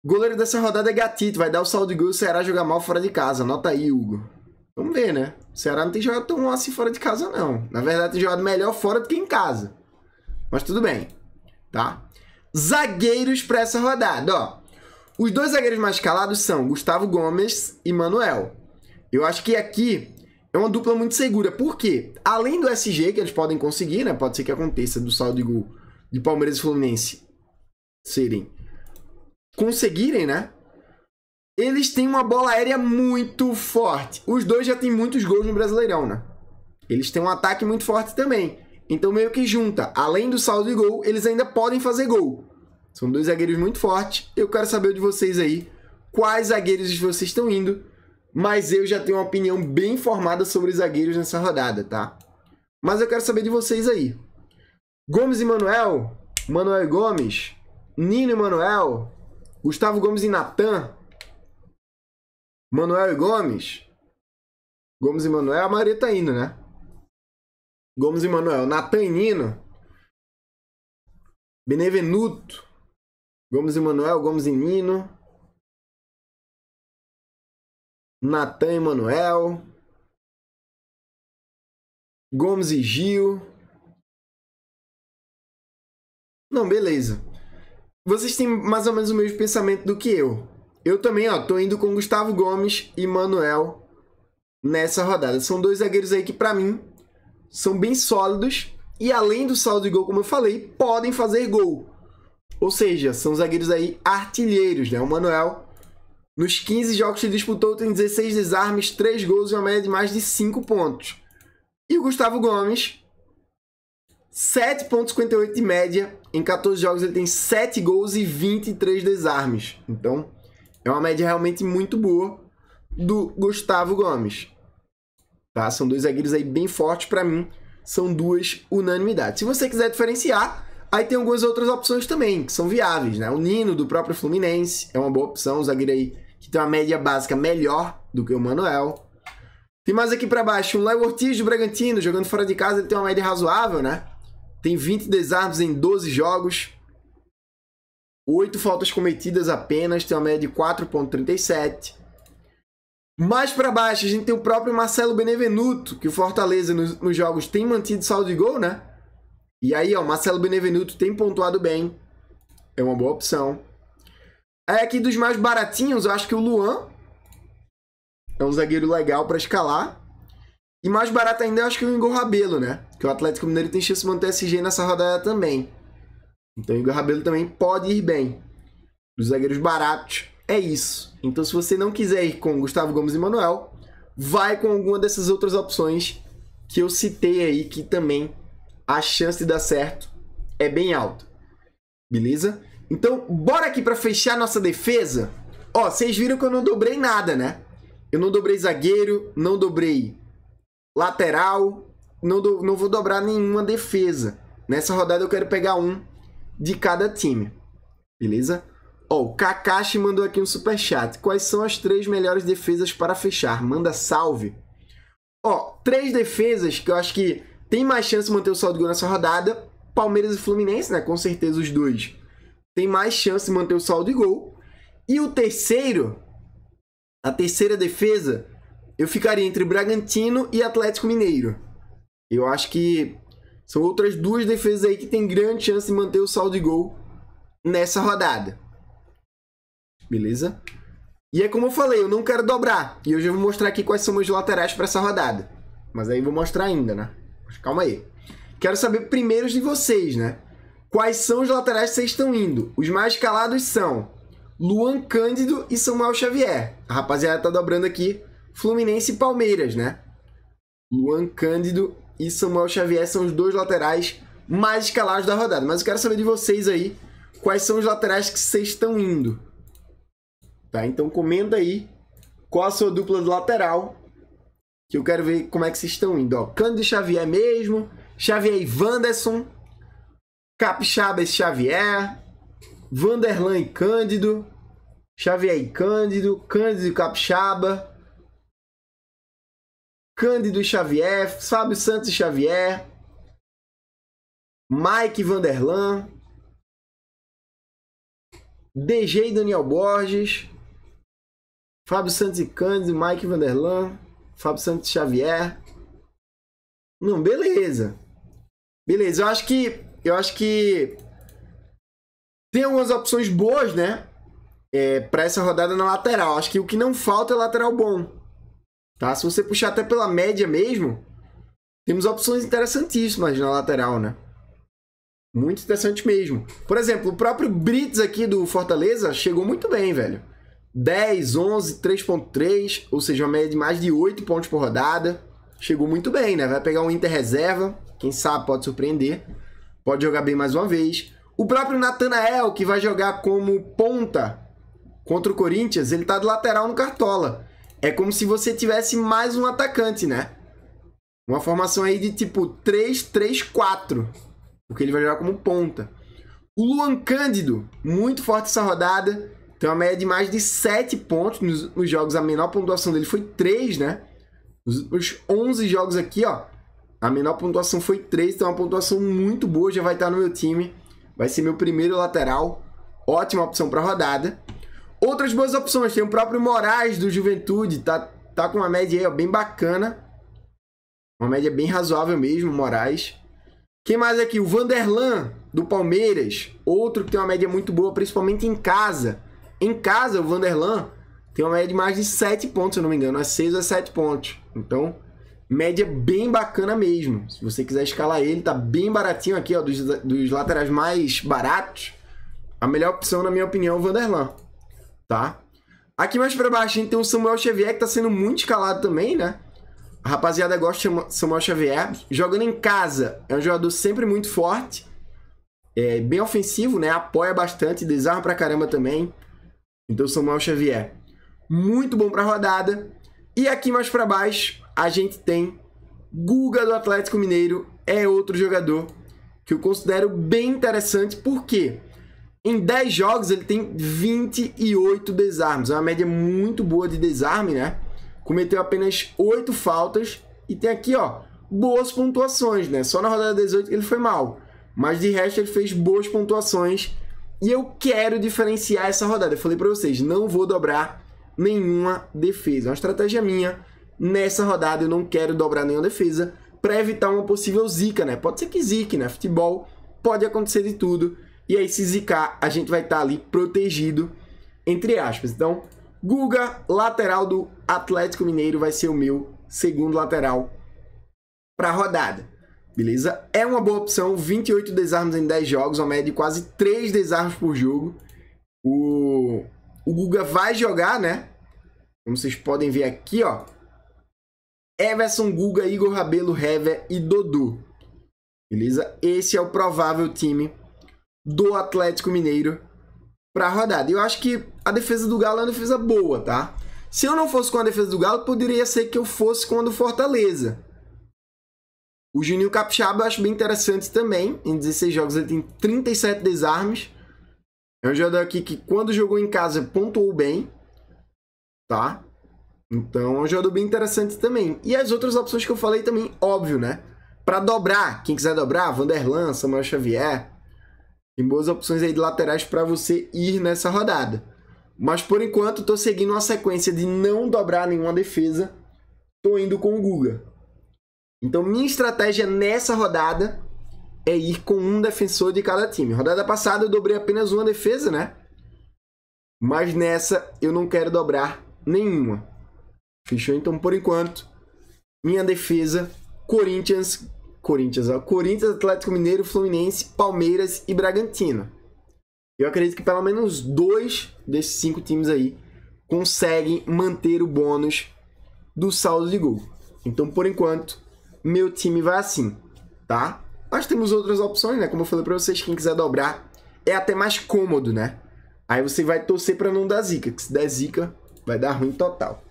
Goleiro dessa rodada é Gatito, vai dar o saldo de gol, o Ceará jogar mal fora de casa. Anota aí, Hugo. Vamos ver, né? O Ceará não tem jogado tão mal assim fora de casa, não. Na verdade, tem jogado melhor fora do que em casa. Mas tudo bem, tá? Zagueiros para essa rodada, ó. Os dois zagueiros mais calados são Gustavo Gomes e Manuel. Eu acho que aqui é uma dupla muito segura, porque além do SG que eles podem conseguir, né? Pode ser que aconteça do saldo de gol de Palmeiras e Fluminense serem conseguirem, né? Eles têm uma bola aérea muito forte. Os dois já têm muitos gols no Brasileirão, né? Eles têm um ataque muito forte também. Então meio que junta, além do saldo de gol, eles ainda podem fazer gol. São dois zagueiros muito fortes. Eu quero saber de vocês aí quais zagueiros vocês estão indo. Mas eu já tenho uma opinião bem formada sobre os zagueiros nessa rodada, tá? Mas eu quero saber de vocês aí. Gomes e Manuel, Manuel e Gomes, Nino e Manuel, Gustavo Gomes e Natan, Manuel e Gomes, Gomes e Manuel, a maioria tá indo, né? Gomes e Manuel, Natan e Nino, Benevenuto, Gomes e Manuel, Gomes e Nino. Natan Manuel, Gomes e Gil. Não, beleza. Vocês têm mais ou menos o mesmo pensamento do que eu. Eu também, ó, tô indo com Gustavo Gomes e Manuel nessa rodada. São dois zagueiros aí que, para mim, são bem sólidos e além do saldo de gol, como eu falei, podem fazer gol. Ou seja, são zagueiros aí artilheiros, né? O Manuel, nos 15 jogos que disputou, tem 16 desarmes, 3 gols e uma média de mais de 5 pontos. E o Gustavo Gomes, 7.58 de média. Em 14 jogos ele tem 7 gols e 23 desarmes. Então, é uma média realmente muito boa do Gustavo Gomes. Tá? São dois zagueiros aí bem fortes para mim. São duas unanimidades. Se você quiser diferenciar, Aí tem algumas outras opções também, que são viáveis, né? O Nino, do próprio Fluminense, é uma boa opção, o zagueiro aí que tem uma média básica melhor do que o Manuel. Tem mais aqui para baixo, o Léo Ortiz do Bragantino, jogando fora de casa, ele tem uma média razoável, né? Tem 20 desarmes em 12 jogos. 8 faltas cometidas apenas, tem uma média de 4.37. Mais para baixo, a gente tem o próprio Marcelo Benevenuto, que o Fortaleza nos jogos tem mantido saldo de gol, né? E aí, ó, Marcelo Benevenuto tem pontuado bem. É uma boa opção. Aí é aqui dos mais baratinhos, eu acho que o Luan é um zagueiro legal para escalar. E mais barato ainda, eu acho que o Igor Rabelo, né? Que o Atlético Mineiro tem chance de manter SG nessa rodada também. Então o Igor Rabelo também pode ir bem. Dos zagueiros baratos, é isso. Então se você não quiser ir com Gustavo Gomes e Manuel, vai com alguma dessas outras opções que eu citei aí, que também a chance de dar certo é bem alta. Beleza? Então, bora aqui para fechar nossa defesa. Ó, vocês viram que eu não dobrei nada, né? Eu não dobrei zagueiro, não dobrei lateral, não, do, não vou dobrar nenhuma defesa. Nessa rodada eu quero pegar um de cada time. Beleza? Ó, o Kakashi mandou aqui um super chat. Quais são as três melhores defesas para fechar? Manda salve. Ó, três defesas que eu acho que tem mais chance de manter o saldo de gol nessa rodada? Palmeiras e Fluminense, né? Com certeza os dois. Tem mais chance de manter o saldo de gol. E o terceiro, a terceira defesa, eu ficaria entre Bragantino e Atlético Mineiro. Eu acho que são outras duas defesas aí que tem grande chance de manter o saldo de gol nessa rodada. Beleza? E é como eu falei, eu não quero dobrar. E hoje eu vou mostrar aqui quais são meus laterais para essa rodada. Mas aí vou mostrar ainda, né? calma aí. Quero saber primeiro de vocês, né? Quais são os laterais que vocês estão indo? Os mais calados são Luan Cândido e Samuel Xavier. A rapaziada tá dobrando aqui Fluminense e Palmeiras, né? Luan Cândido e Samuel Xavier são os dois laterais mais escalados da rodada. Mas eu quero saber de vocês aí quais são os laterais que vocês estão indo. Tá? Então comenta aí qual a sua dupla de lateral que eu quero ver como é que vocês estão indo. Ó, Cândido Xavier mesmo, Xavier e Wanderson, Capixaba e Xavier, Vanderlan e Cândido, Xavier e Cândido, Cândido e Capixaba, Cândido e Xavier, Fábio Santos e Xavier, Mike Vanderlan, DG e Daniel Borges, Fábio Santos e Cândido, Mike Vanderlan, Fábio Santos Xavier. Não, beleza. Beleza, eu acho que. Eu acho que. Tem algumas opções boas, né? É, para essa rodada na lateral. Acho que o que não falta é lateral bom. Tá? Se você puxar até pela média mesmo, temos opções interessantíssimas na lateral, né? Muito interessante mesmo. Por exemplo, o próprio Brits aqui do Fortaleza chegou muito bem, velho. 10, 11, 3.3, ou seja, uma média de mais de 8 pontos por rodada. Chegou muito bem, né? Vai pegar um Inter reserva, quem sabe pode surpreender. Pode jogar bem mais uma vez. O próprio Natanael, que vai jogar como ponta contra o Corinthians, ele tá de lateral no Cartola. É como se você tivesse mais um atacante, né? Uma formação aí de tipo 3-3-4, porque ele vai jogar como ponta. O Luan Cândido, muito forte essa rodada. Tem uma média de mais de 7 pontos nos, nos jogos. A menor pontuação dele foi 3, né? Os, os 11 jogos aqui, ó. A menor pontuação foi 3, então é uma pontuação muito boa. Já vai estar no meu time. Vai ser meu primeiro lateral. Ótima opção para rodada. Outras boas opções, tem o próprio Moraes do Juventude, tá, tá com uma média aí, ó, bem bacana. Uma média bem razoável mesmo, Moraes. Quem mais aqui? O Vanderlan do Palmeiras, outro que tem uma média muito boa, principalmente em casa. Em casa, o Vanderlan tem uma média de mais de 7 pontos, se eu não me engano. É 6 a 7 pontos. Então, média bem bacana mesmo. Se você quiser escalar ele, tá bem baratinho aqui, ó. Dos, dos laterais mais baratos, a melhor opção, na minha opinião, é o Vanderlan. Tá? Aqui mais para baixo a gente tem o Samuel Xavier, que tá sendo muito escalado também, né? A rapaziada gosta de Samuel Xavier. Jogando em casa, é um jogador sempre muito forte. É bem ofensivo, né? Apoia bastante, desarma pra caramba também. Então, Samuel Xavier, muito bom para a rodada. E aqui mais para baixo, a gente tem Guga do Atlético Mineiro, é outro jogador que eu considero bem interessante, porque em 10 jogos ele tem 28 desarmes, é uma média muito boa de desarme, né? Cometeu apenas 8 faltas e tem aqui, ó, boas pontuações, né? Só na rodada 18 ele foi mal, mas de resto ele fez boas pontuações e eu quero diferenciar essa rodada. Eu falei para vocês, não vou dobrar nenhuma defesa. É uma estratégia minha. Nessa rodada eu não quero dobrar nenhuma defesa para evitar uma possível zica, né? Pode ser que zique, né? Futebol pode acontecer de tudo. E aí se zicar, a gente vai estar tá ali protegido, entre aspas. Então, Guga, lateral do Atlético Mineiro, vai ser o meu segundo lateral para a rodada beleza? É uma boa opção, 28 desarmes em 10 jogos, uma média de quase 3 desarmes por jogo. O, o Guga vai jogar, né? Como vocês podem ver aqui, ó. Everson, Guga, Igor Rabelo, Hever e Dodu. Beleza? Esse é o provável time do Atlético Mineiro para a rodada. Eu acho que a defesa do Galo é uma defesa boa, tá? Se eu não fosse com a defesa do Galo, poderia ser que eu fosse com a do Fortaleza. O Juninho Capixaba eu acho bem interessante também. Em 16 jogos ele tem 37 desarmes. É um jogador aqui que quando jogou em casa pontuou bem, tá? Então é um jogador bem interessante também. E as outras opções que eu falei também, óbvio, né? Para dobrar, quem quiser dobrar, Vanderlan, Samuel Xavier, tem boas opções aí de laterais para você ir nessa rodada. Mas por enquanto tô seguindo uma sequência de não dobrar nenhuma defesa. Tô indo com o Guga. Então, minha estratégia nessa rodada é ir com um defensor de cada time. Rodada passada eu dobrei apenas uma defesa, né? Mas nessa eu não quero dobrar nenhuma. Fechou? Então, por enquanto, minha defesa, Corinthians, Corinthians, ó, Corinthians, Atlético Mineiro, Fluminense, Palmeiras e Bragantino. Eu acredito que pelo menos dois desses cinco times aí conseguem manter o bônus do saldo de gol. Então, por enquanto, meu time vai assim, tá? Nós temos outras opções, né? Como eu falei para vocês, quem quiser dobrar é até mais cômodo, né? Aí você vai torcer para não dar zica, que se der zica, vai dar ruim total.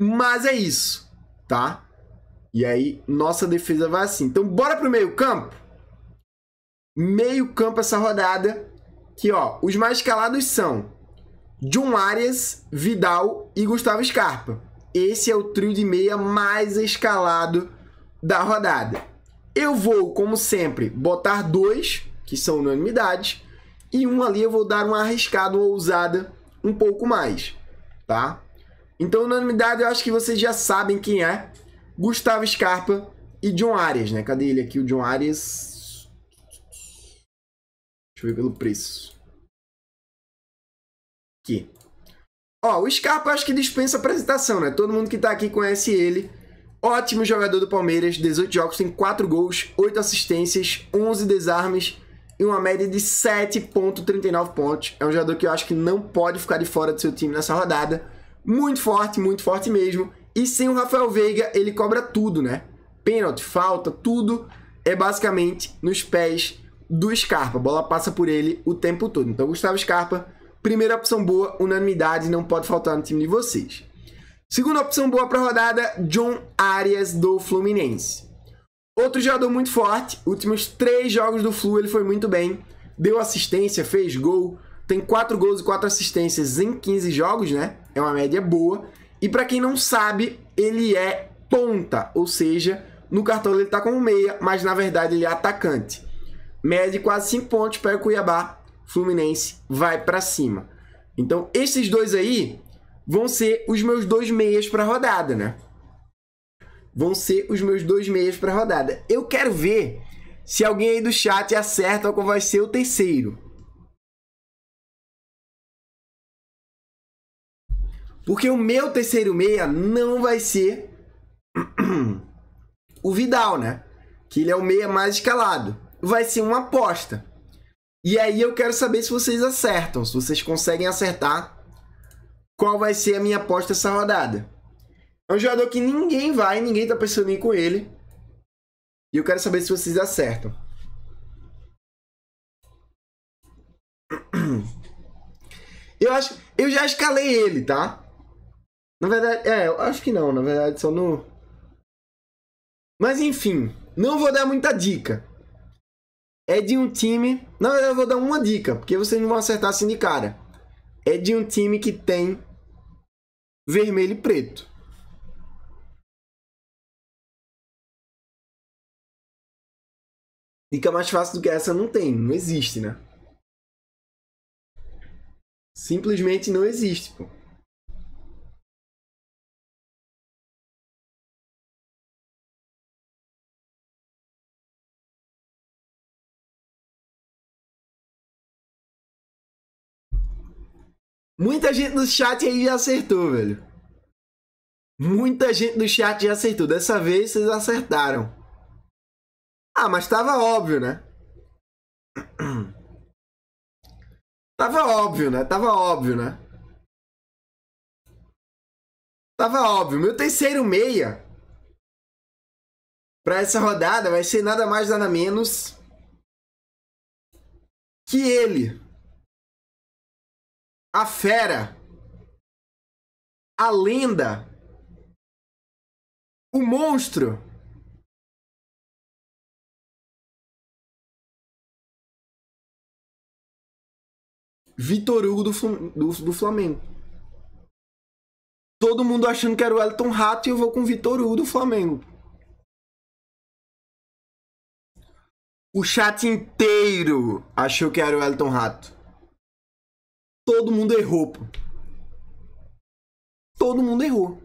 Mas é isso, tá? E aí, nossa defesa vai assim. Então, bora pro meio campo? Meio campo essa rodada. Que, ó, os mais escalados são John Arias, Vidal e Gustavo Scarpa. Esse é o trio de meia mais escalado da rodada. Eu vou, como sempre, botar dois, que são unanimidades, e um ali eu vou dar uma arriscada, uma ousada um pouco mais, tá? Então, unanimidade, eu acho que vocês já sabem quem é. Gustavo Scarpa e John Arias, né? Cadê ele aqui? O John Arias... Deixa eu ver pelo preço. Aqui. Ó, o Scarpa acho que dispensa apresentação, né? Todo mundo que tá aqui conhece ele. Ótimo jogador do Palmeiras, 18 jogos, tem 4 gols, 8 assistências, 11 desarmes e uma média de 7.39 pontos. É um jogador que eu acho que não pode ficar de fora do seu time nessa rodada. Muito forte, muito forte mesmo. E sem o Rafael Veiga, ele cobra tudo, né? Pênalti, falta, tudo é basicamente nos pés do Scarpa. A bola passa por ele o tempo todo. Então, Gustavo Scarpa, primeira opção boa, unanimidade, não pode faltar no time de vocês. Segunda opção boa para rodada, John Arias do Fluminense. Outro jogador muito forte, últimos três jogos do Flu ele foi muito bem, deu assistência, fez gol, tem quatro gols e quatro assistências em 15 jogos, né? É uma média boa. E para quem não sabe, ele é ponta, ou seja, no cartão ele tá como meia, mas na verdade ele é atacante. Mede quase 5 pontos, pega o Cuiabá, Fluminense vai para cima. Então, esses dois aí vão ser os meus dois meias para rodada, né? Vão ser os meus dois meias para rodada. Eu quero ver se alguém aí do chat acerta qual vai ser o terceiro. Porque o meu terceiro meia não vai ser o Vidal, né? Que ele é o meia mais escalado. Vai ser uma aposta. E aí eu quero saber se vocês acertam, se vocês conseguem acertar qual vai ser a minha aposta essa rodada. É um jogador que ninguém vai, ninguém tá pensando em ir com ele. E eu quero saber se vocês acertam. Eu acho, eu já escalei ele, tá? Na verdade, é, eu acho que não, na verdade só no Mas enfim, não vou dar muita dica. É de um time, na verdade eu vou dar uma dica, porque vocês não vão acertar assim de cara. É de um time que tem vermelho e preto. Dica mais fácil do que essa não tem, não existe, né? Simplesmente não existe, pô. Muita gente no chat aí já acertou, velho. Muita gente no chat já acertou. Dessa vez vocês acertaram. Ah, mas tava óbvio, né? Tava óbvio, né? Tava óbvio, né? Tava óbvio. Meu terceiro meia para essa rodada vai ser nada mais nada menos que ele a fera, a lenda, o monstro. Vitor Hugo do, do, do, Flamengo. Todo mundo achando que era o Elton Rato e eu vou com o Vitor Hugo do Flamengo. O chat inteiro achou que era o Elton Rato. Todo mundo errou. Pô. Todo mundo errou.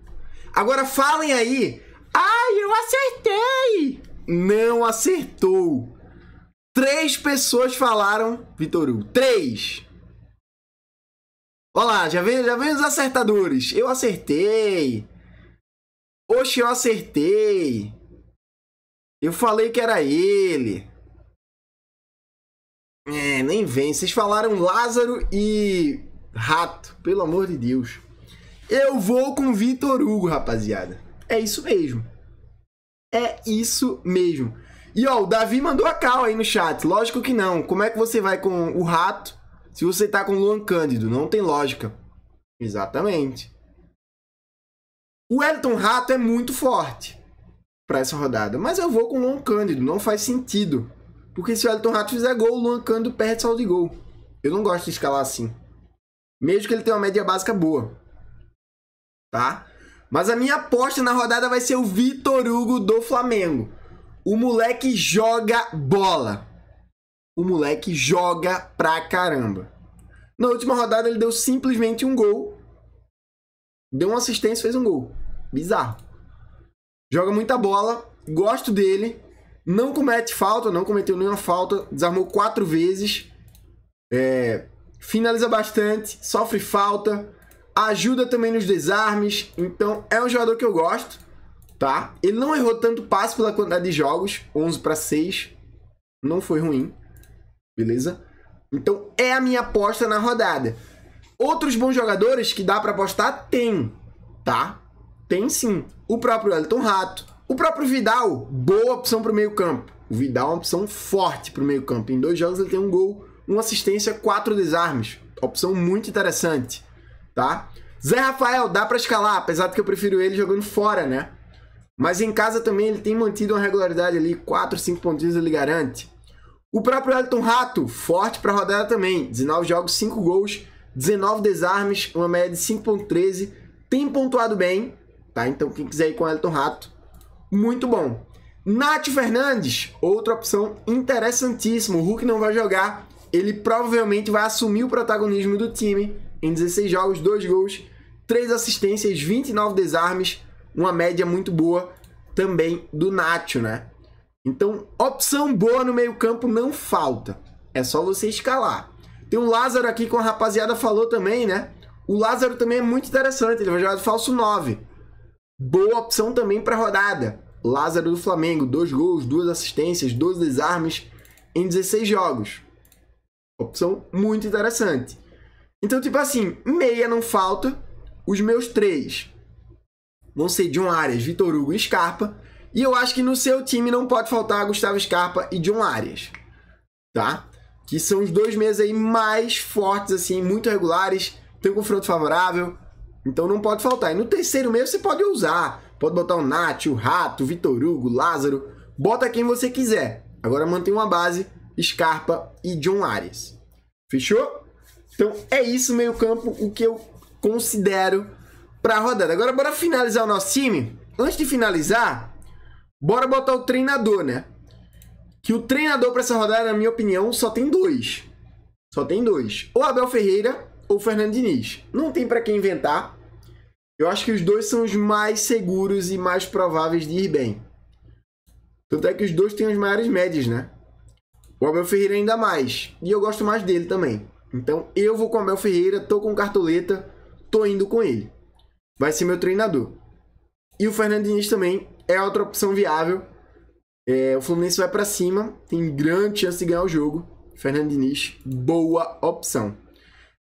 Agora falem aí. Ai, eu acertei! Não acertou. Três pessoas falaram, Vitor Hugo. Três! Olá, já vem, já vem os acertadores. Eu acertei. Oxe, eu acertei. Eu falei que era ele. É, nem vem. Vocês falaram Lázaro e Rato, pelo amor de Deus. Eu vou com Vitor Hugo, rapaziada. É isso mesmo. É isso mesmo. E ó, o Davi mandou a cal aí no chat. Lógico que não. Como é que você vai com o Rato se você tá com o Luan Cândido? Não tem lógica. Exatamente. O Elton Rato é muito forte para essa rodada, mas eu vou com o Luan Cândido. Não faz sentido porque se o Elton Rato fizer gol, o Luan Cândido perde saldo de gol. Eu não gosto de escalar assim. Mesmo que ele tenha uma média básica boa. Tá? Mas a minha aposta na rodada vai ser o Vitor Hugo do Flamengo. O moleque joga bola. O moleque joga pra caramba. Na última rodada ele deu simplesmente um gol. Deu uma assistência, fez um gol. Bizarro. Joga muita bola, gosto dele. Não comete falta, não cometeu nenhuma falta. Desarmou quatro vezes. É, finaliza bastante, sofre falta. Ajuda também nos desarmes. Então é um jogador que eu gosto. Tá? Ele não errou tanto passe pela quantidade de jogos. 11 para 6. Não foi ruim. Beleza? Então é a minha aposta na rodada. Outros bons jogadores que dá para apostar tem, tá? Tem sim. O próprio Elton Rato, o próprio Vidal, boa opção para o meio-campo. O Vidal é uma opção forte para o meio-campo. Em dois jogos ele tem um gol, uma assistência, quatro desarmes. Opção muito interessante, tá? Zé Rafael, dá para escalar, apesar de que eu prefiro ele jogando fora, né? Mas em casa também ele tem mantido uma regularidade ali, 4, 5 pontinhos ele garante. O próprio Elton Rato, forte para a rodada também, 19 jogos, 5 gols, 19 desarmes, uma média de 5.13, tem pontuado bem, tá? Então quem quiser ir com o Elton Rato, muito bom. Nath Fernandes, outra opção interessantíssima. O Hulk não vai jogar, ele provavelmente vai assumir o protagonismo do time. Em 16 jogos, 2 gols, 3 assistências, 29 desarmes, uma média muito boa também do Nath, né? Então, opção boa no meio-campo não falta. É só você escalar. Tem o Lázaro aqui, com a rapaziada falou também, né? O Lázaro também é muito interessante, ele vai jogar de falso 9. Boa opção também para rodada. Lázaro do Flamengo, dois gols, duas assistências, 12 desarmes em 16 jogos. Opção muito interessante. Então, tipo assim, meia não falta. Os meus três vão ser John Arias, Vitor Hugo e Scarpa. E eu acho que no seu time não pode faltar Gustavo Scarpa e John Arias. Tá? Que são os dois meses aí mais fortes, assim, muito regulares. Tem um confronto favorável. Então não pode faltar. E no terceiro mesmo você pode usar. Pode botar o Nath, o Rato, o Vitor Hugo, Lázaro. Bota quem você quiser. Agora mantém uma base, Scarpa e John Arias. Fechou? Então é isso, meio campo, o que eu considero para a rodada. Agora bora finalizar o nosso time. Antes de finalizar, bora botar o treinador, né? Que o treinador para essa rodada, na minha opinião, só tem dois. Só tem dois. Ou Abel Ferreira ou Fernando Diniz. Não tem para quem inventar. Eu acho que os dois são os mais seguros e mais prováveis de ir bem. Tanto é que os dois têm as maiores médias, né? O Abel Ferreira ainda mais. E eu gosto mais dele também. Então eu vou com o Abel Ferreira, tô com cartoleta, tô indo com ele. Vai ser meu treinador. E o Fernando Diniz também é outra opção viável. É, o Fluminense vai para cima, tem grande chance de ganhar o jogo. Fernando Diniz, boa opção.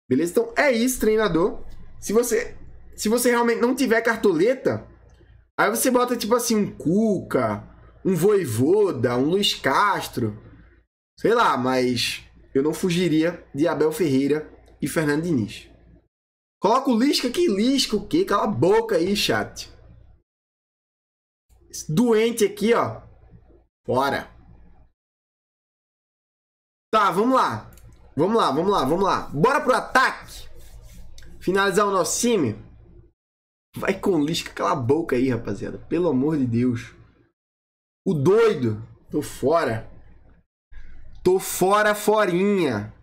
Beleza? Então é isso, treinador. Se você, se você realmente não tiver cartoleta, aí você bota tipo assim um Cuca, um Voivoda, um Luiz Castro, sei lá, mas eu não fugiria de Abel Ferreira e Fernando Diniz. Coloca o Lisca, que Lisca o quê? Cala a boca aí, chat. Esse doente aqui, ó. Bora. Tá, vamos lá. Vamos lá, vamos lá, vamos lá. Bora pro ataque. Finalizar o nosso time. Vai com Lisca, cala a boca aí, rapaziada. Pelo amor de Deus. O doido. Tô fora. Tô fora, forinha.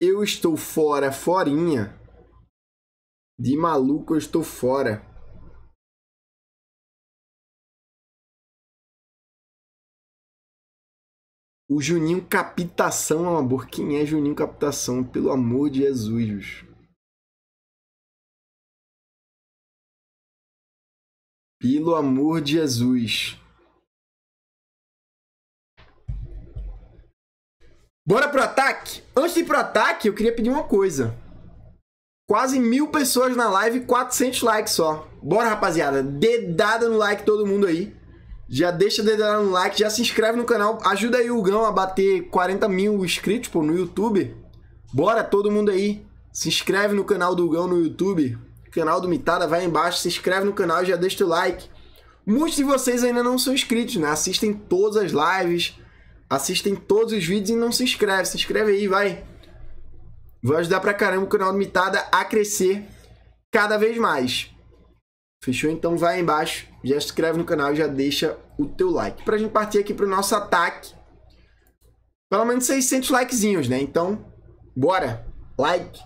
Eu estou fora, forinha. De maluco eu estou fora. O Juninho Capitação, é meu amor. Quem é Juninho Capitação? Pelo amor de Jesus, Pelo amor de Jesus. Bora pro ataque? Antes de ir pro ataque, eu queria pedir uma coisa. Quase mil pessoas na live, 400 likes só. Bora, rapaziada. Dedada no like todo mundo aí. Já deixa de dar um like, já se inscreve no canal, ajuda aí o Gão a bater 40 mil inscritos pô, no YouTube. Bora todo mundo aí, se inscreve no canal do Gão no YouTube, canal do Mitada vai embaixo, se inscreve no canal e já deixa o like. Muitos de vocês ainda não são inscritos, né? Assistem todas as lives, assistem todos os vídeos e não se inscreve. Se inscreve aí, vai. Vai ajudar pra caramba o canal do Mitada a crescer cada vez mais. Fechou? Então vai aí embaixo, já se inscreve no canal e já deixa o teu like. Pra gente partir aqui pro nosso ataque. Pelo menos 600 likezinhos, né? Então, bora! Like!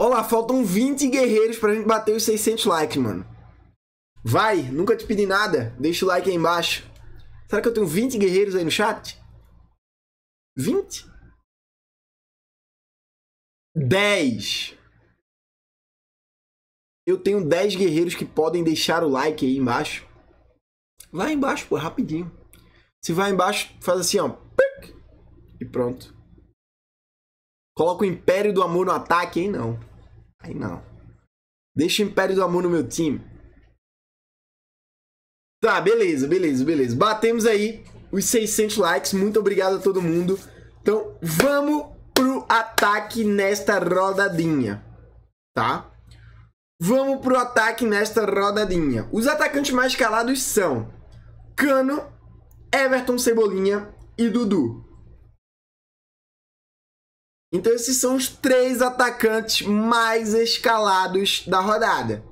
Olha lá, faltam 20 guerreiros pra gente bater os 600 likes, mano. Vai, nunca te pedi nada. Deixa o like aí embaixo. Será que eu tenho 20 guerreiros aí no chat? 20? 10. Eu tenho 10 guerreiros que podem deixar o like aí embaixo. Vai embaixo, pô, rapidinho. Se vai embaixo, faz assim, ó. E pronto. Coloca o Império do Amor no ataque, hein? Não. Aí não. Deixa o Império do Amor no meu time. Tá, beleza, beleza, beleza. Batemos aí os 600 likes. Muito obrigado a todo mundo. Então, vamos pro ataque nesta rodadinha, tá? Vamos pro ataque nesta rodadinha. Os atacantes mais calados são Cano, Everton Cebolinha e Dudu. Então esses são os três atacantes mais escalados da rodada.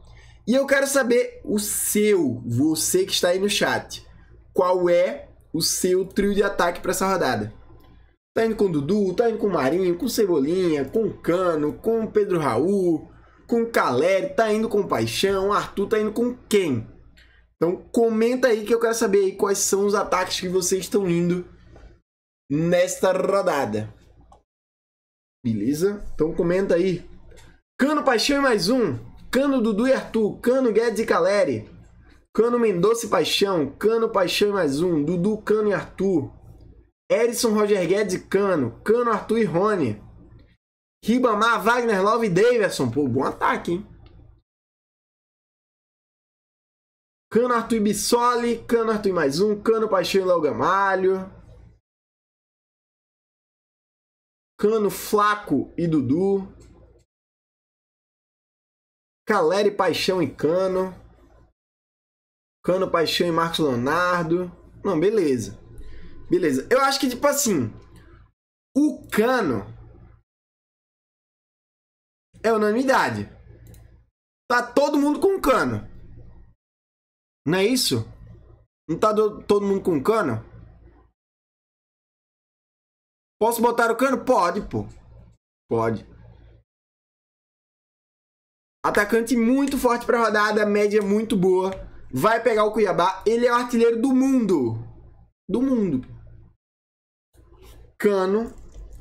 E eu quero saber o seu, você que está aí no chat, qual é o seu trio de ataque para essa rodada? Tá indo com o Dudu, tá indo com o Marinho, com o Cebolinha, com o Cano, com o Pedro Raul, com o Caleri, tá indo com o Paixão, o Arthur tá indo com quem? Então comenta aí que eu quero saber aí quais são os ataques que vocês estão indo nesta rodada. Beleza? Então comenta aí. Cano Paixão e mais um. Cano Dudu e Arthur. Cano Guedes e Caleri. Cano Mendonça e Paixão. Cano Paixão e mais um. Dudu, Cano e Arthur. Erison Roger Guedes e Cano. Cano, Arthur e Rony. Ribamar, Wagner, Love e Davidson. Pô, bom ataque, hein? Cano, Arthur e Bissoli. Cano, Arthur e mais um. Cano, Paixão e Léo Gamalho. Cano, Flaco e Dudu. Caleri, Paixão e Cano. Cano, Paixão e Marcos Leonardo. Não, beleza. Beleza. Eu acho que, tipo assim, o Cano é unanimidade. Tá todo mundo com cano. Não é isso? Não tá todo mundo com cano? Posso botar o cano? Pode, pô. Pode. Atacante muito forte para rodada, média é muito boa. Vai pegar o Cuiabá. Ele é o artilheiro do mundo. Do mundo. Cano,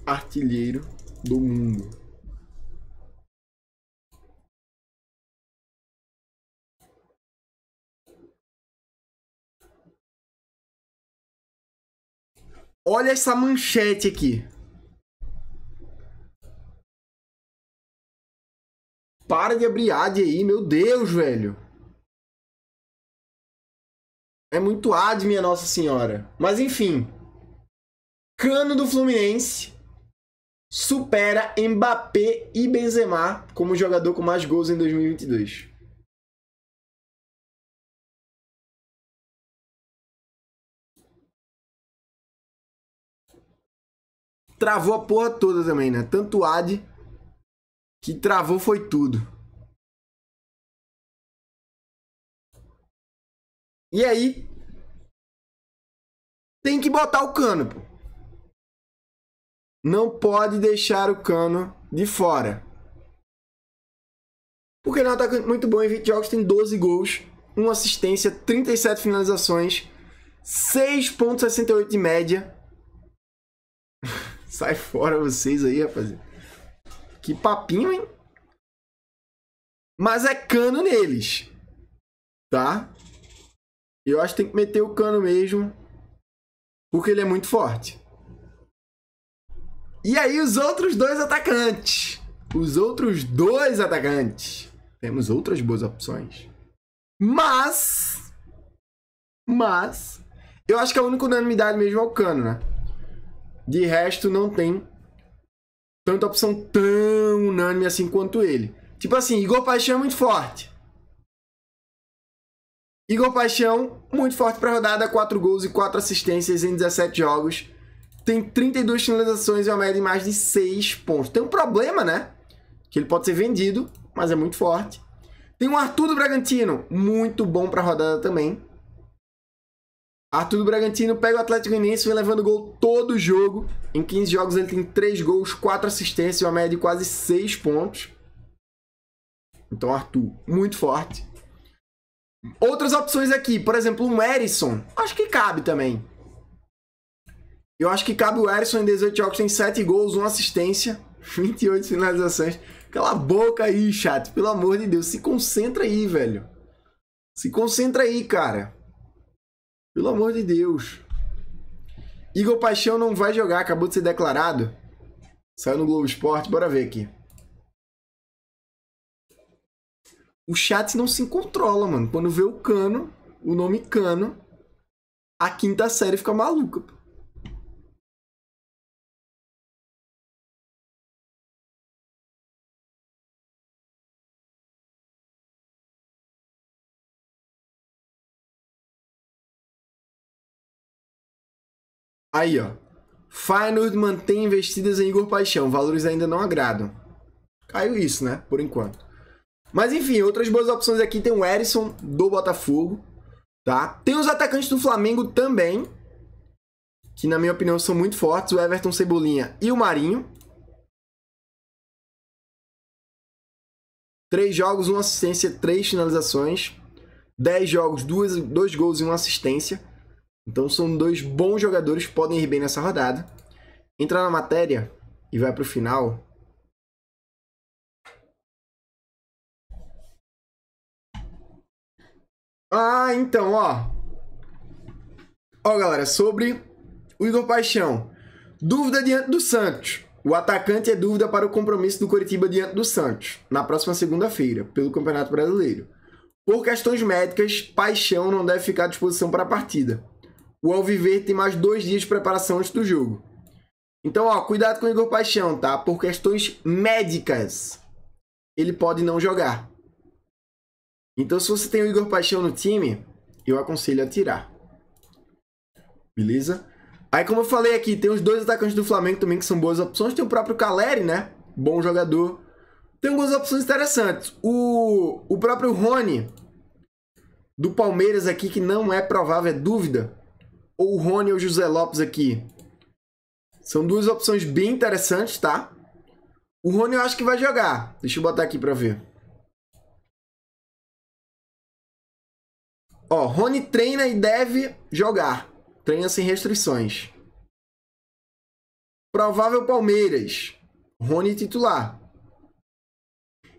artilheiro do mundo. Olha essa manchete aqui. Para de abrir ad aí, meu Deus, velho. É muito ad, minha Nossa Senhora. Mas enfim. Cano do Fluminense supera Mbappé e Benzema como jogador com mais gols em 2022. travou a porra toda também, né? Tanto o AD que travou foi tudo. E aí tem que botar o cano, pô. Não pode deixar o cano de fora. Porque ele é um muito bom em 20 jogos, tem 12 gols, 1 assistência, 37 finalizações, 6.68 de média Sai fora vocês aí, rapaziada. Que papinho, hein? Mas é cano neles. Tá? Eu acho que tem que meter o cano mesmo. Porque ele é muito forte. E aí, os outros dois atacantes. Os outros dois atacantes. Temos outras boas opções. Mas. Mas. Eu acho que a única unanimidade mesmo é o cano, né? De resto, não tem tanta opção tão unânime assim quanto ele. Tipo assim, Igor Paixão é muito forte. Igor Paixão, muito forte para rodada, 4 gols e 4 assistências em 17 jogos. Tem 32 finalizações e uma média de mais de 6 pontos. Tem um problema, né? Que ele pode ser vendido, mas é muito forte. Tem o Arthur do Bragantino, muito bom para rodada também. Arthur do Bragantino pega o Atlético Goianiense, vem levando gol todo jogo. Em 15 jogos ele tem 3 gols, 4 assistências, uma média de quase 6 pontos. Então, Arthur, muito forte. Outras opções aqui, por exemplo, o Erisson. Acho que cabe também. Eu acho que cabe o Erisson em 18 jogos, tem 7 gols, 1 assistência, 28 finalizações. Cala a boca aí, chat. Pelo amor de Deus, se concentra aí, velho. Se concentra aí, cara. Pelo amor de Deus. Igor Paixão não vai jogar, acabou de ser declarado. Saiu no Globo Esporte, bora ver aqui. O chat não se controla, mano. Quando vê o cano, o nome cano, a quinta série fica maluca. Aí, ó. Feyenoord mantém investidas em Igor Paixão. Valores ainda não agradam. Caiu isso, né? Por enquanto. Mas enfim, outras boas opções aqui tem o Erisson do Botafogo, tá? Tem os atacantes do Flamengo também, que na minha opinião são muito fortes, o Everton Cebolinha e o Marinho. Três jogos, uma assistência, três finalizações. Dez jogos, duas, dois gols e uma assistência. Então são dois bons jogadores que podem ir bem nessa rodada. Entrar na matéria e vai para o final. Ah, então, ó. Ó, galera, sobre o Igor Paixão. Dúvida diante do Santos. O atacante é dúvida para o compromisso do Coritiba diante do Santos, na próxima segunda-feira, pelo Campeonato Brasileiro. Por questões médicas, Paixão não deve ficar à disposição para a partida o Alviverde tem mais dois dias de preparação antes do jogo. Então, ó, cuidado com o Igor Paixão, tá? Por questões médicas, ele pode não jogar. Então, se você tem o Igor Paixão no time, eu aconselho a tirar. Beleza? Aí, como eu falei aqui, tem os dois atacantes do Flamengo também que são boas opções. Tem o próprio Caleri, né? Bom jogador. Tem algumas opções interessantes. O, o próprio Rony, do Palmeiras aqui, que não é provável, é dúvida ou o Rony ou o José Lopes aqui. São duas opções bem interessantes, tá? O Rony eu acho que vai jogar. Deixa eu botar aqui pra ver. Ó, Rony treina e deve jogar. Treina sem restrições. Provável Palmeiras. Rony titular.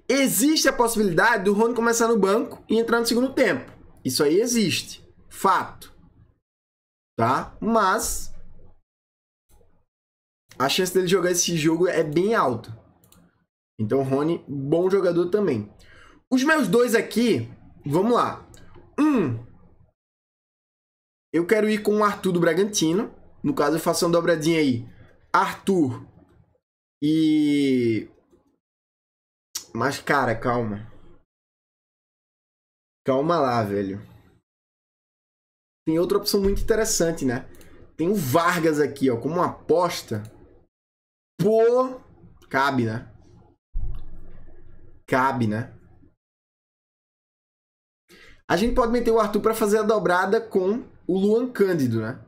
Existe a possibilidade do Rony começar no banco e entrar no segundo tempo. Isso aí existe. Fato tá? Mas a chance dele jogar esse jogo é bem alta. Então, Rony, bom jogador também. Os meus dois aqui, vamos lá. Um, eu quero ir com o Arthur do Bragantino. No caso, eu faço uma dobradinha aí. Arthur e... Mas, cara, calma. Calma lá, velho. Tem outra opção muito interessante, né? Tem o Vargas aqui, ó, como uma aposta. Pô, cabe, né? Cabe, né? A gente pode meter o Arthur para fazer a dobrada com o Luan Cândido, né?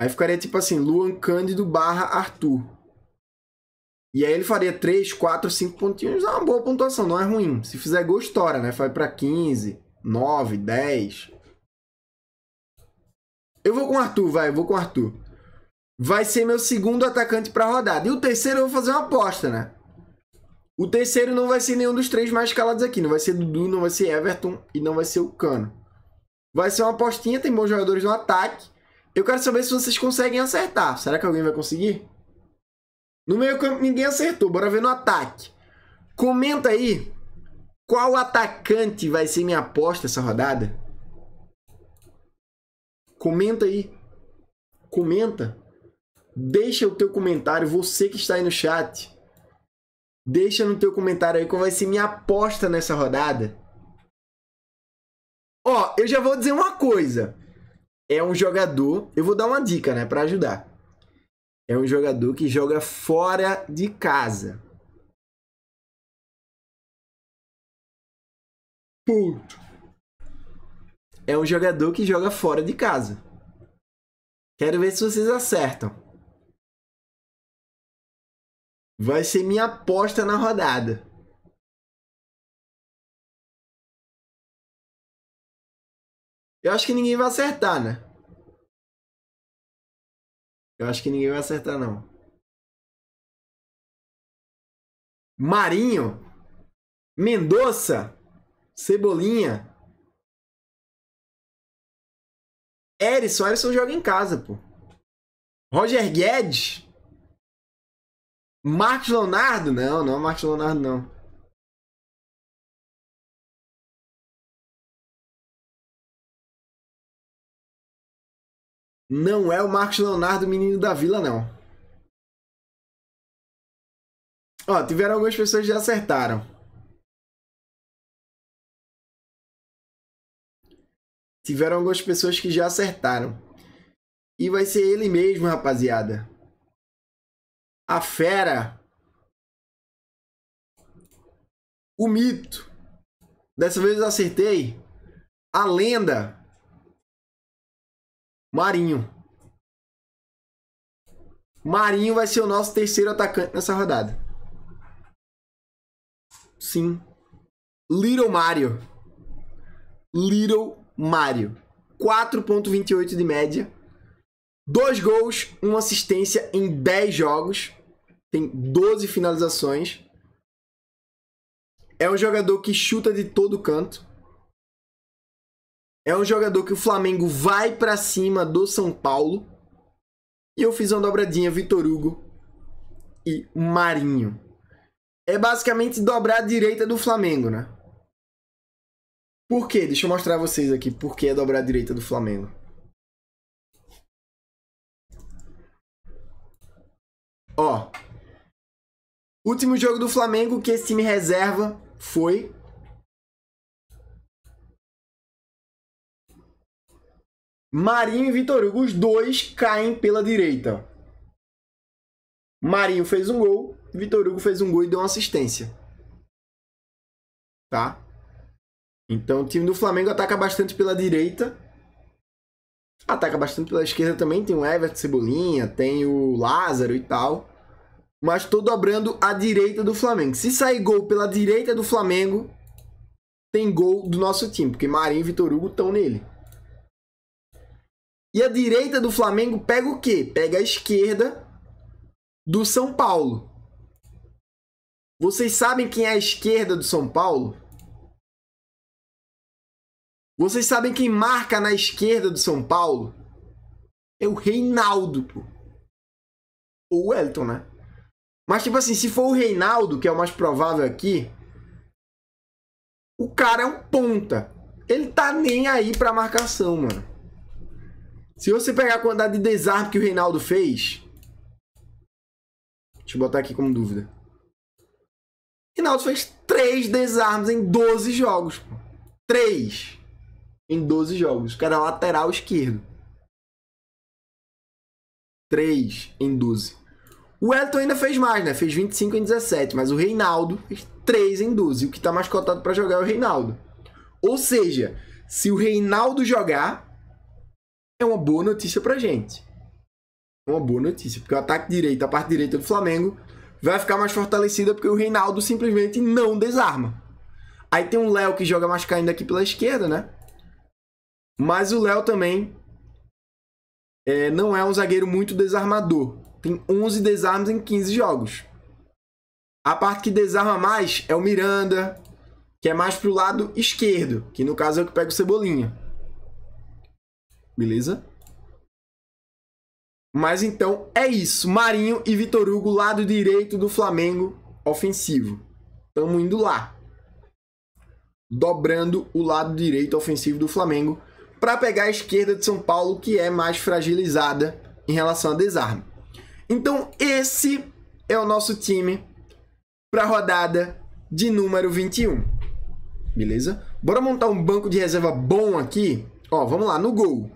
Aí ficaria tipo assim, Luan Cândido barra Arthur. E aí ele faria 3, 4, 5 pontinhos, é uma boa pontuação, não é ruim. Se fizer gol, estoura, né? Vai para 15, 9, 10. Eu vou com o Arthur, vai, eu vou com o Arthur. Vai ser meu segundo atacante pra rodada. E o terceiro eu vou fazer uma aposta, né? O terceiro não vai ser nenhum dos três mais escalados aqui. Não vai ser Dudu, não vai ser Everton e não vai ser o Cano. Vai ser uma apostinha, tem bons jogadores no ataque. Eu quero saber se vocês conseguem acertar. Será que alguém vai conseguir? No meio campo ninguém acertou. Bora ver no ataque. Comenta aí qual atacante vai ser minha aposta essa rodada. Comenta aí. Comenta. Deixa o teu comentário, você que está aí no chat. Deixa no teu comentário aí qual vai ser minha aposta nessa rodada. Ó, eu já vou dizer uma coisa. É um jogador, eu vou dar uma dica, né, para ajudar. É um jogador que joga fora de casa. Puto é um jogador que joga fora de casa. Quero ver se vocês acertam. Vai ser minha aposta na rodada. Eu acho que ninguém vai acertar, né? Eu acho que ninguém vai acertar, não. Marinho, Mendonça, Cebolinha, Erisson, Erisson joga em casa, pô. Roger Guedes. Marcos Leonardo? Não, não é Marcos Leonardo, não. Não é o Marcos Leonardo, menino da vila, não. Ó, tiveram algumas pessoas que já acertaram. tiveram algumas pessoas que já acertaram. E vai ser ele mesmo, rapaziada. A fera. O mito. Dessa vez eu acertei. A lenda. Marinho. Marinho vai ser o nosso terceiro atacante nessa rodada. Sim. Little Mario. Little Mário. 4,28 de média. Dois gols, uma assistência em 10 jogos. Tem 12 finalizações. É um jogador que chuta de todo canto. É um jogador que o Flamengo vai para cima do São Paulo. E eu fiz uma dobradinha Vitor Hugo e Marinho. É basicamente dobrar a direita do Flamengo, né? Por quê? Deixa eu mostrar a vocês aqui por que é dobrar a direita do Flamengo. Ó. Último jogo do Flamengo que esse time reserva foi Marinho e Vitor Hugo, os dois caem pela direita. Marinho fez um gol, Vitor Hugo fez um gol e deu uma assistência. Tá? Então o time do Flamengo ataca bastante pela direita. Ataca bastante pela esquerda também. Tem o Everton Cebolinha, tem o Lázaro e tal. Mas tô dobrando a direita do Flamengo. Se sair gol pela direita do Flamengo, tem gol do nosso time. Porque Marinho e Vitor Hugo estão nele. E a direita do Flamengo pega o quê? Pega a esquerda do São Paulo. Vocês sabem quem é a esquerda do São Paulo? Vocês sabem quem marca na esquerda do São Paulo? É o Reinaldo, pô. Ou o Elton, né? Mas, tipo assim, se for o Reinaldo, que é o mais provável aqui, o cara é um ponta. Ele tá nem aí pra marcação, mano. Se você pegar a quantidade de desarme que o Reinaldo fez. Deixa eu botar aqui como dúvida. O Reinaldo fez três desarmes em 12 jogos. 3 em 12 jogos. O cara é lateral esquerdo. 3 em 12. O Elton ainda fez mais, né? Fez 25 em 17, mas o Reinaldo fez 3 em 12. O que tá mais cotado para jogar é o Reinaldo. Ou seja, se o Reinaldo jogar, é uma boa notícia pra gente. É uma boa notícia, porque o ataque direito, a parte direita do Flamengo, vai ficar mais fortalecida porque o Reinaldo simplesmente não desarma. Aí tem um Léo que joga mais caindo aqui pela esquerda, né? Mas o Léo também é, não é um zagueiro muito desarmador. Tem 11 desarmes em 15 jogos. A parte que desarma mais é o Miranda, que é mais pro lado esquerdo, que no caso é o que pega o Cebolinha. Beleza? Mas então é isso. Marinho e Vitor Hugo, lado direito do Flamengo, ofensivo. Estamos indo lá. Dobrando o lado direito ofensivo do Flamengo para pegar a esquerda de São Paulo, que é mais fragilizada em relação a desarme. Então, esse é o nosso time para a rodada de número 21. Beleza? Bora montar um banco de reserva bom aqui. Ó, vamos lá, no gol.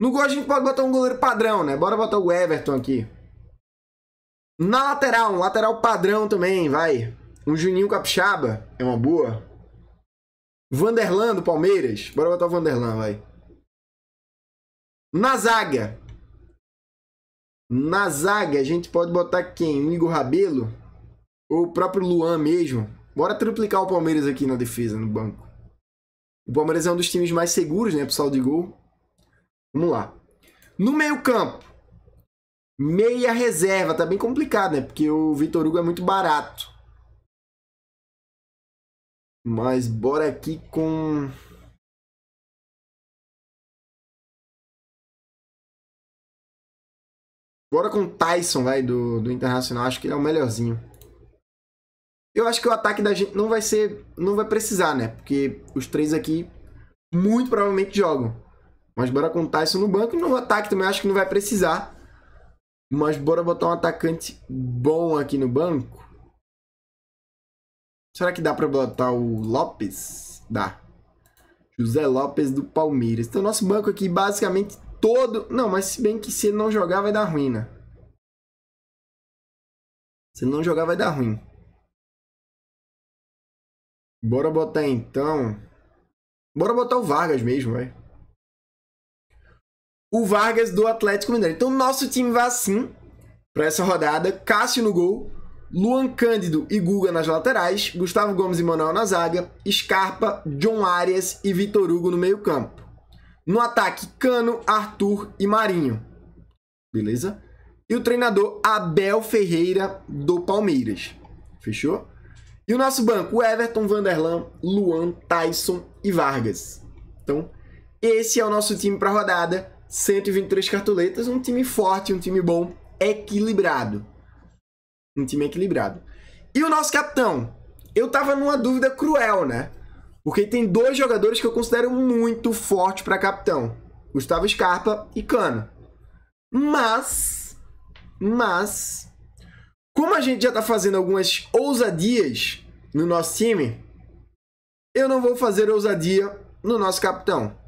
No gol a gente pode botar um goleiro padrão, né? Bora botar o Everton aqui. Na lateral, um lateral padrão também, vai. Um Juninho Capixaba é uma boa. Vanderlan do Palmeiras. Bora botar o Vanderlan, vai. Na zaga. Na zaga, a gente pode botar quem? O Igor Rabelo? Ou o próprio Luan mesmo? Bora triplicar o Palmeiras aqui na defesa, no banco. O Palmeiras é um dos times mais seguros, né, pessoal de gol. Vamos lá. No meio-campo, meia reserva, tá bem complicado, né? Porque o Vitor Hugo é muito barato. Mas bora aqui com Bora com o Tyson, vai, do, do Internacional. Acho que ele é o melhorzinho. Eu acho que o ataque da gente não vai ser. Não vai precisar, né? Porque os três aqui muito provavelmente jogam. Mas bora com o Tyson no banco. e No ataque também acho que não vai precisar. Mas bora botar um atacante bom aqui no banco. Será que dá pra botar o Lopes? Dá. José Lopes do Palmeiras. Então, nosso banco aqui basicamente todo. Não, mas se bem que se ele não jogar, vai dar ruim, né? Se ele não jogar, vai dar ruim. Bora botar então. Bora botar o Vargas mesmo, vai. O Vargas do Atlético Mineiro. Então, nosso time vai assim para essa rodada. Cássio no gol. Luan Cândido e Guga nas laterais, Gustavo Gomes e Manuel na zaga, Scarpa, John Arias e Vitor Hugo no meio-campo. No ataque, Cano, Arthur e Marinho. Beleza? E o treinador Abel Ferreira do Palmeiras. Fechou? E o nosso banco, Everton, Vanderlan, Luan, Tyson e Vargas. Então, esse é o nosso time para rodada. 123 cartoletas, um time forte, um time bom, equilibrado. Um time equilibrado. E o nosso capitão? Eu tava numa dúvida cruel, né? Porque tem dois jogadores que eu considero muito forte para capitão: Gustavo Scarpa e Cano. Mas, mas, como a gente já tá fazendo algumas ousadias no nosso time, eu não vou fazer ousadia no nosso capitão.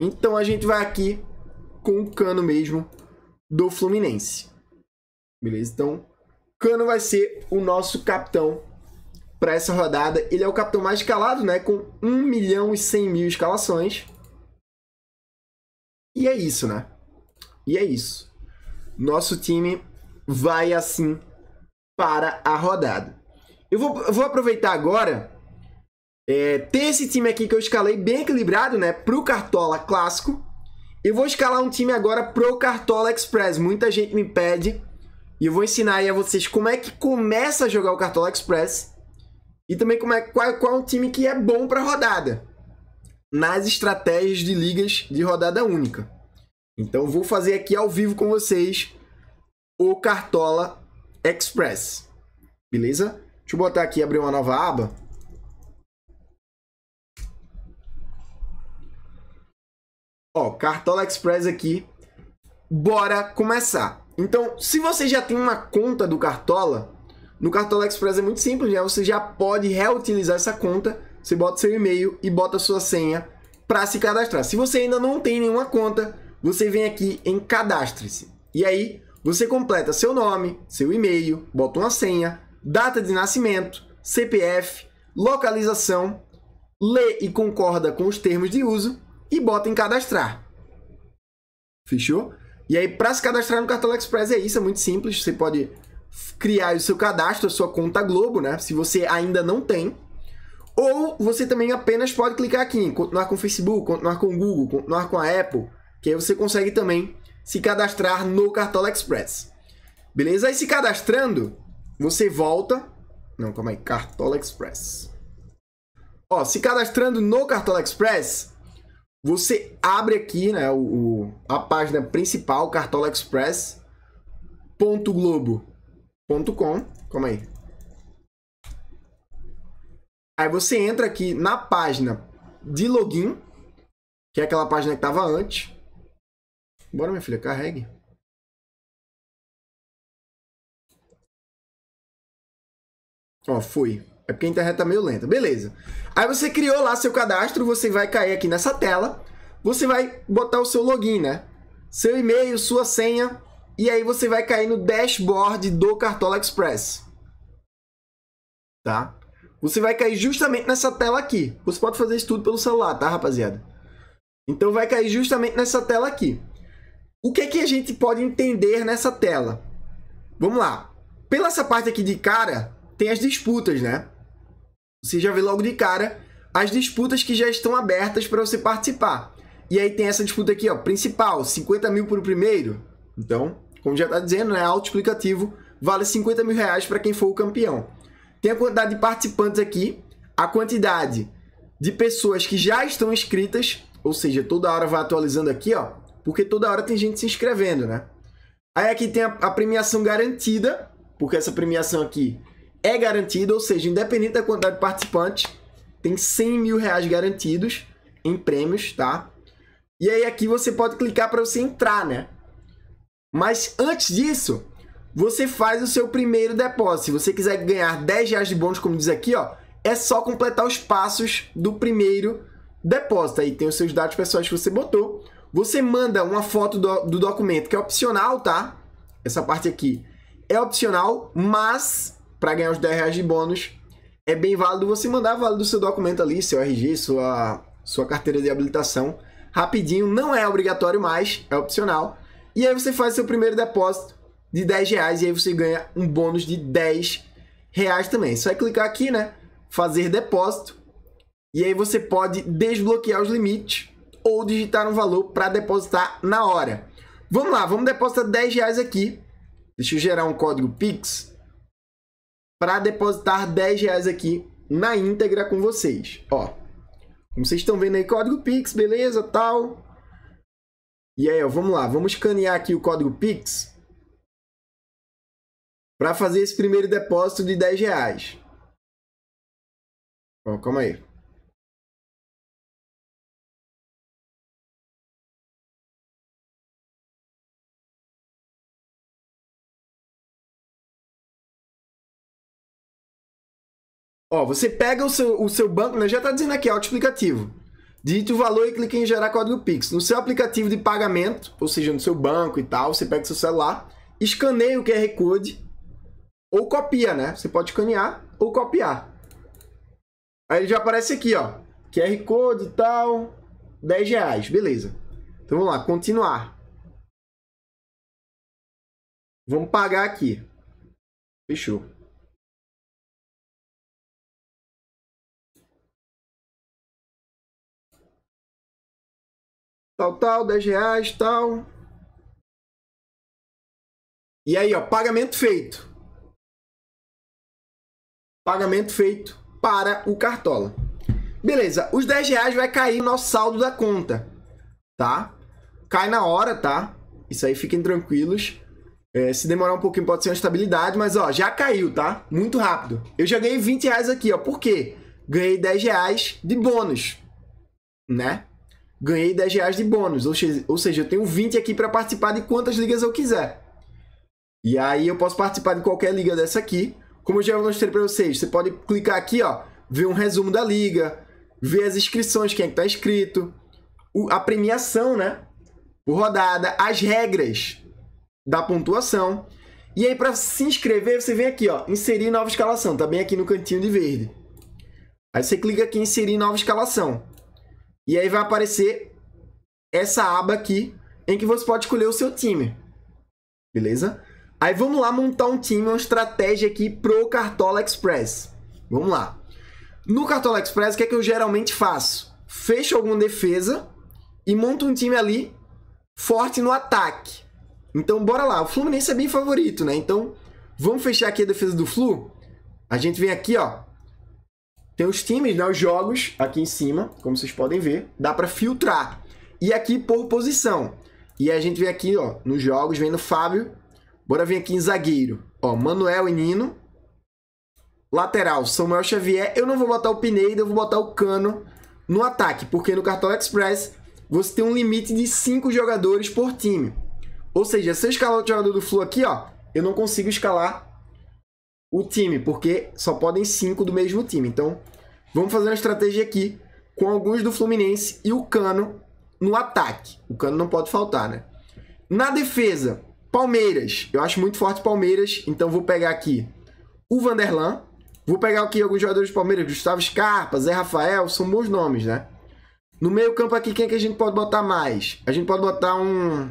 Então a gente vai aqui com o Cano mesmo do Fluminense. Beleza? Então, Cano vai ser o nosso capitão para essa rodada. Ele é o capitão mais escalado, né? Com 1 milhão e 100 mil escalações. E é isso, né? E é isso. Nosso time vai assim para a rodada. Eu vou, eu vou aproveitar agora é, ter esse time aqui que eu escalei bem equilibrado, né? Pro Cartola Clássico. Eu vou escalar um time agora pro Cartola Express. Muita gente me pede. E eu vou ensinar aí a vocês como é que começa a jogar o Cartola Express e também como é, qual, qual é time que é bom para rodada nas estratégias de ligas de rodada única. Então vou fazer aqui ao vivo com vocês o Cartola Express. Beleza? Deixa eu botar aqui abrir uma nova aba. Ó, Cartola Express aqui. Bora começar. Então, se você já tem uma conta do Cartola, no Cartola Express é muito simples, né? Você já pode reutilizar essa conta, você bota seu e-mail e bota sua senha para se cadastrar. Se você ainda não tem nenhuma conta, você vem aqui em cadastre-se. E aí você completa seu nome, seu e-mail, bota uma senha, data de nascimento, CPF, localização, lê e concorda com os termos de uso e bota em cadastrar. Fechou? E aí, para se cadastrar no Cartola Express é isso, é muito simples. Você pode criar o seu cadastro, a sua conta Globo, né? Se você ainda não tem. Ou você também apenas pode clicar aqui em continuar com o Facebook, continuar com o Google, continuar com a Apple, que aí você consegue também se cadastrar no Cartola Express. Beleza? Aí se cadastrando, você volta. Não, calma aí, Cartola Express. Ó, se cadastrando no Cartola Express, você abre aqui, né, o, a página principal, cartolaexpress.globo ponto .com, calma aí. Aí você entra aqui na página de login, que é aquela página que estava antes. Bora, minha filha, carregue. Ó, fui. É porque a internet tá meio lenta. Beleza. Aí você criou lá seu cadastro, você vai cair aqui nessa tela. Você vai botar o seu login, né? Seu e-mail, sua senha, e aí você vai cair no dashboard do Cartola Express. Tá? Você vai cair justamente nessa tela aqui. Você pode fazer isso tudo pelo celular, tá, rapaziada? Então vai cair justamente nessa tela aqui. O que é que a gente pode entender nessa tela? Vamos lá. Pela essa parte aqui de cara, tem as disputas, né? Você já vê logo de cara as disputas que já estão abertas para você participar. E aí tem essa disputa aqui, ó, principal, 50 mil para o primeiro. Então, como já está dizendo, né, auto-explicativo, vale 50 mil reais para quem for o campeão. Tem a quantidade de participantes aqui, a quantidade de pessoas que já estão inscritas, ou seja, toda hora vai atualizando aqui, ó, porque toda hora tem gente se inscrevendo, né? Aí aqui tem a, a premiação garantida, porque essa premiação aqui é garantida, ou seja, independente da quantidade de participantes, tem 100 mil reais garantidos em prêmios, tá? E aí aqui você pode clicar para você entrar, né? Mas antes disso, você faz o seu primeiro depósito. Se você quiser ganhar 10 reais de bônus, como diz aqui, ó, é só completar os passos do primeiro depósito. Aí tem os seus dados pessoais que você botou. Você manda uma foto do, do documento, que é opcional, tá? Essa parte aqui é opcional, mas para ganhar os 10 reais de bônus, é bem válido você mandar válido o seu documento ali, seu RG, sua, sua carteira de habilitação, rapidinho. Não é obrigatório mais, é opcional. E aí você faz seu primeiro depósito de 10 reais e aí você ganha um bônus de 10 reais também. Só é clicar aqui, né? Fazer depósito. E aí você pode desbloquear os limites ou digitar um valor para depositar na hora. Vamos lá, vamos depositar 10 reais aqui. Deixa eu gerar um código Pix para depositar 10 reais aqui na íntegra com vocês. Ó, como vocês estão vendo aí, código Pix, beleza, tal. E aí, ó, vamos lá, vamos escanear aqui o código Pix para fazer esse primeiro depósito de 10 reais. Bom, calma aí. Ó, você pega o seu, o seu banco, né? já tá dizendo aqui, é auto-explicativo. Digite o valor e clique em gerar código Pix. No seu aplicativo de pagamento, ou seja, no seu banco e tal, você pega seu celular, escaneia o QR Code ou copia, né? Você pode escanear ou copiar. Aí ele já aparece aqui, ó. QR Code e tal, 10 reais, beleza. Então vamos lá, continuar. Vamos pagar aqui. Fechou. tal, tal, 10 reais, tal. E aí, ó, pagamento feito. Pagamento feito para o Cartola. Beleza, os 10 reais vai cair no nosso saldo da conta, tá? Cai na hora, tá? Isso aí, fiquem tranquilos. É, se demorar um pouquinho pode ser uma estabilidade, mas ó, já caiu, tá? Muito rápido. Eu já ganhei 20 reais aqui, ó. Por quê? Ganhei 10 reais de bônus, né? ganhei 10 reais de bônus. Ou, seja, eu tenho 20 aqui para participar de quantas ligas eu quiser. E aí eu posso participar de qualquer liga dessa aqui. Como eu já mostrei para vocês, você pode clicar aqui, ó, ver um resumo da liga, ver as inscrições, quem é que tá inscrito, a premiação, né? O rodada, as regras da pontuação. E aí para se inscrever, você vem aqui, ó, inserir nova escalação, tá bem aqui no cantinho de verde. Aí você clica aqui em inserir nova escalação. E aí vai aparecer essa aba aqui em que você pode escolher o seu time. Beleza? Aí vamos lá montar um time, uma estratégia aqui pro Cartola Express. Vamos lá. No Cartola Express, o que é que eu geralmente faço? Fecho alguma defesa e monto um time ali forte no ataque. Então, bora lá. O Fluminense é bem favorito, né? Então, vamos fechar aqui a defesa do Flu. A gente vem aqui, ó. Tem os times, né, os jogos aqui em cima, como vocês podem ver, dá para filtrar. E aqui por posição. E a gente vem aqui, ó, nos jogos, vem no Fábio. Bora vir aqui em zagueiro. Ó, Manuel e Nino. Lateral, Samuel Xavier. Eu não vou botar o Pineda, eu vou botar o Cano no ataque, porque no Cartola Express você tem um limite de 5 jogadores por time. Ou seja, se eu escalar o jogador do Flu aqui, ó, eu não consigo escalar o time, porque só podem cinco do mesmo time. Então, vamos fazer uma estratégia aqui com alguns do Fluminense e o Cano no ataque. O Cano não pode faltar, né? Na defesa, Palmeiras. Eu acho muito forte Palmeiras, então vou pegar aqui o Vanderlan. Vou pegar aqui alguns jogadores do Palmeiras, Gustavo Scarpa, Zé Rafael, são bons nomes, né? No meio campo aqui, quem é que a gente pode botar mais? A gente pode botar um...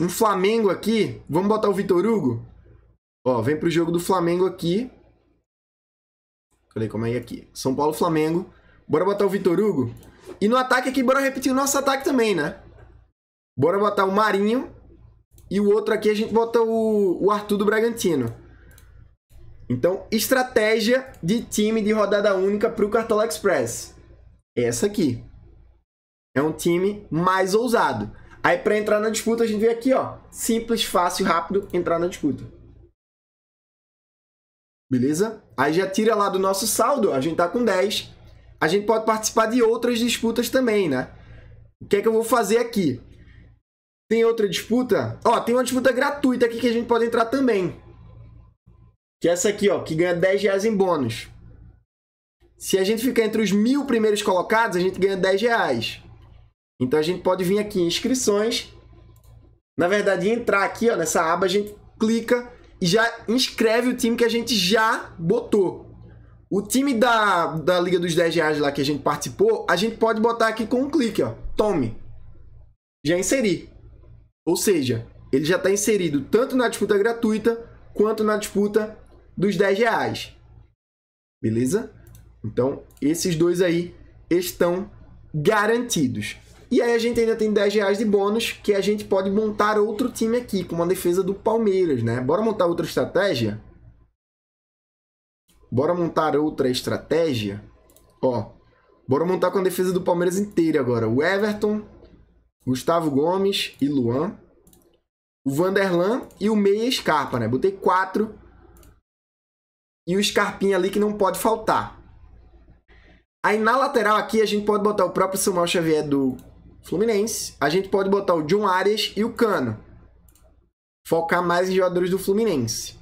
Um Flamengo aqui. Vamos botar o Vitor Hugo? Ó, vem pro jogo do Flamengo aqui. Falei, como é aqui? São Paulo Flamengo. Bora botar o Vitor Hugo. E no ataque aqui, bora repetir o nosso ataque também, né? Bora botar o Marinho. E o outro aqui a gente bota o, o Arthur do Bragantino. Então, estratégia de time de rodada única pro Cartola Express. Essa aqui. É um time mais ousado. Aí, para entrar na disputa, a gente vem aqui, ó. Simples, fácil, rápido, entrar na disputa. Beleza? Aí já tira lá do nosso saldo, a gente tá com 10. A gente pode participar de outras disputas também, né? O que é que eu vou fazer aqui? Tem outra disputa? Ó, tem uma disputa gratuita aqui que a gente pode entrar também. Que é essa aqui, ó, que ganha 10 reais em bônus. Se a gente ficar entre os mil primeiros colocados, a gente ganha 10 reais. Então a gente pode vir aqui em inscrições. Na verdade, entrar aqui ó, nessa aba, a gente clica e já inscreve o time que a gente já botou. O time da, da Liga dos 10 reais lá que a gente participou, a gente pode botar aqui com um clique, ó. Tome. Já inseri. Ou seja, ele já está inserido tanto na disputa gratuita quanto na disputa dos 10 reais. Beleza? Então, esses dois aí estão garantidos. E aí a gente ainda tem 10 reais de bônus que a gente pode montar outro time aqui, com uma defesa do Palmeiras, né? Bora montar outra estratégia? Bora montar outra estratégia? Ó, bora montar com a defesa do Palmeiras inteira agora. O Everton, Gustavo Gomes e Luan. O Vanderlan e o Meia Scarpa, né? Botei quatro. E o Scarpinha ali que não pode faltar. Aí na lateral aqui a gente pode botar o próprio Samuel Xavier do Fluminense. A gente pode botar o John Arias e o Cano. Focar mais em jogadores do Fluminense.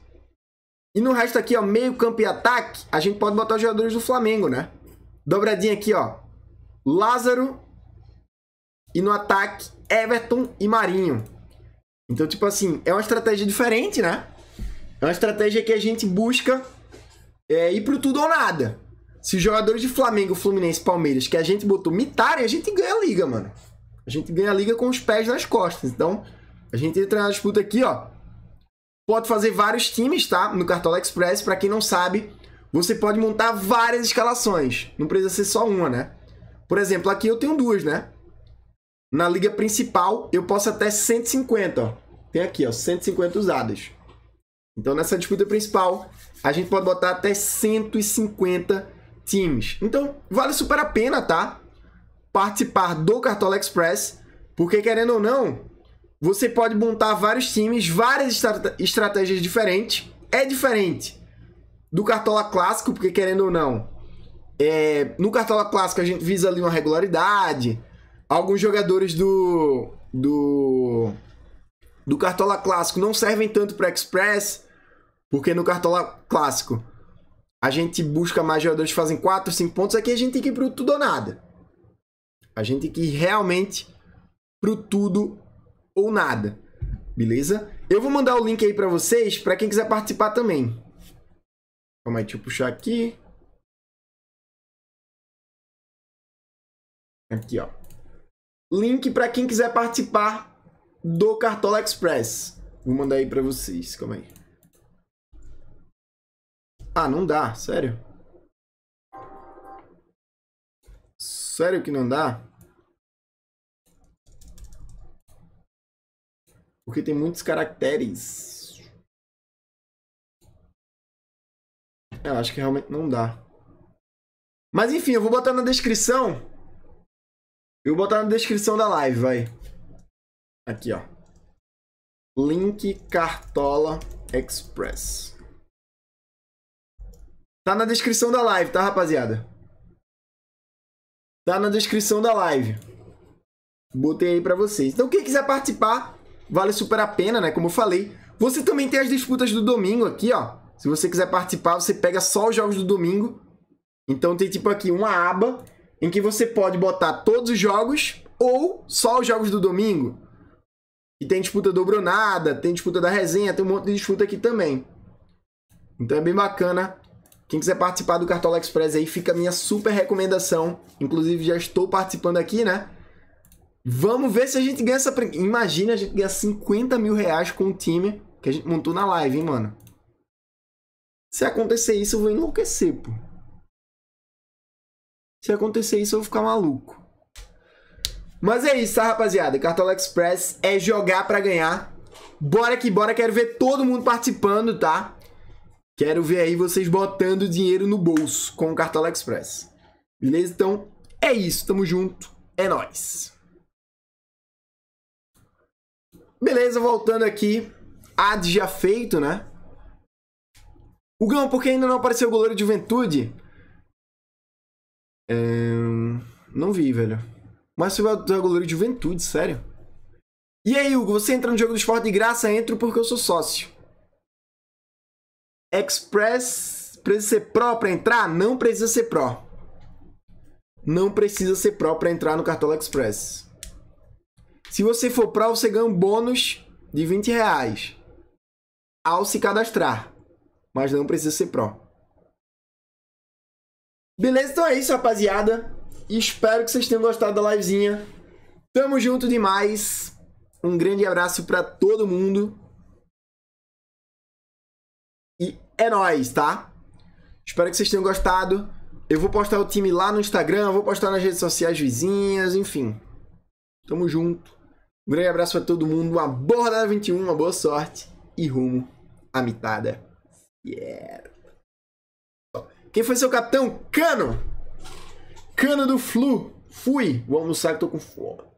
E no resto aqui, ó, meio campo e ataque, a gente pode botar os jogadores do Flamengo, né? Dobradinha aqui, ó. Lázaro. E no ataque, Everton e Marinho. Então, tipo assim, é uma estratégia diferente, né? É uma estratégia que a gente busca é, ir pro tudo ou nada. Se os jogadores de Flamengo, Fluminense, Palmeiras, que a gente botou mitarem, a gente ganha a liga, mano. A gente ganha a liga com os pés nas costas. Então, a gente entra na disputa aqui, ó. Pode fazer vários times, tá? No Cartola Express, para quem não sabe, você pode montar várias escalações. Não precisa ser só uma, né? Por exemplo, aqui eu tenho duas, né? Na liga principal, eu posso até 150, ó. Tem aqui, ó, 150 usadas. Então, nessa disputa principal, a gente pode botar até 150 times. Então, vale super a pena, tá? participar do Cartola Express, porque querendo ou não, você pode montar vários times, várias estratégias diferentes. É diferente do Cartola Clássico, porque querendo ou não, é... no Cartola Clássico a gente visa ali uma regularidade. Alguns jogadores do, do, do Cartola Clássico não servem tanto para Express, porque no Cartola Clássico a gente busca mais jogadores que fazem 4, 5 pontos. Aqui a gente tem que ir pro tudo ou nada. A gente tem que ir realmente pro tudo ou nada. Beleza? Eu vou mandar o link aí para vocês, para quem quiser participar também. Calma aí, deixa eu puxar aqui. Aqui, ó. Link para quem quiser participar do Cartola Express. Vou mandar aí para vocês, calma aí. Ah, não dá, sério? Sério que não dá? Porque tem muitos caracteres. Eu acho que realmente não dá. Mas enfim, eu vou botar na descrição. Eu vou botar na descrição da live, vai. Aqui, ó. Link Cartola Express. Tá na descrição da live, tá, rapaziada? Tá na descrição da live. Botei aí para vocês. Então, quem quiser participar, vale super a pena, né? Como eu falei. Você também tem as disputas do domingo aqui, ó. Se você quiser participar, você pega só os jogos do domingo. Então tem tipo aqui uma aba em que você pode botar todos os jogos ou só os jogos do domingo. E tem disputa do Brunada, tem disputa da resenha, tem um monte de disputa aqui também. Então é bem bacana. Quem quiser participar do Cartola Express aí, fica a minha super recomendação. Inclusive já estou participando aqui, né? Vamos ver se a gente ganha essa. Imagina a gente ganhar 50 mil reais com o time que a gente montou na live, hein, mano. Se acontecer isso, eu vou enlouquecer, pô. Se acontecer isso, eu vou ficar maluco. Mas é isso, tá, rapaziada? Cartola Express é jogar pra ganhar. Bora que bora, quero ver todo mundo participando, tá? Quero ver aí vocês botando dinheiro no bolso com o Cartola Express. Beleza? Então, é isso. Tamo junto. É nóis. Beleza, voltando aqui. Ad já feito, né? O Gão, por que ainda não apareceu o goleiro de juventude? É... Não vi, velho. Mas se vai é goleiro de juventude, sério. E aí, Hugo, você entra no jogo do esporte de graça? Entro porque eu sou sócio. Express precisa ser pró para entrar? Não precisa ser pró. Não precisa ser pró para entrar no Cartola Express. Se você for pro, você ganha um bônus de 20 reais ao se cadastrar. Mas não precisa ser pro. Beleza? Então é isso, rapaziada. Espero que vocês tenham gostado da livezinha. Tamo junto demais. Um grande abraço para todo mundo. E é nóis, tá? Espero que vocês tenham gostado. Eu vou postar o time lá no Instagram, vou postar nas redes sociais vizinhas, enfim. Tamo junto. Um grande abraço para todo mundo, uma boa rodada 21, uma boa sorte e rumo à mitada. Yeah. Quem foi seu capitão? Cano! Cano do Flu! Fui! Vou almoçar que tô com fome.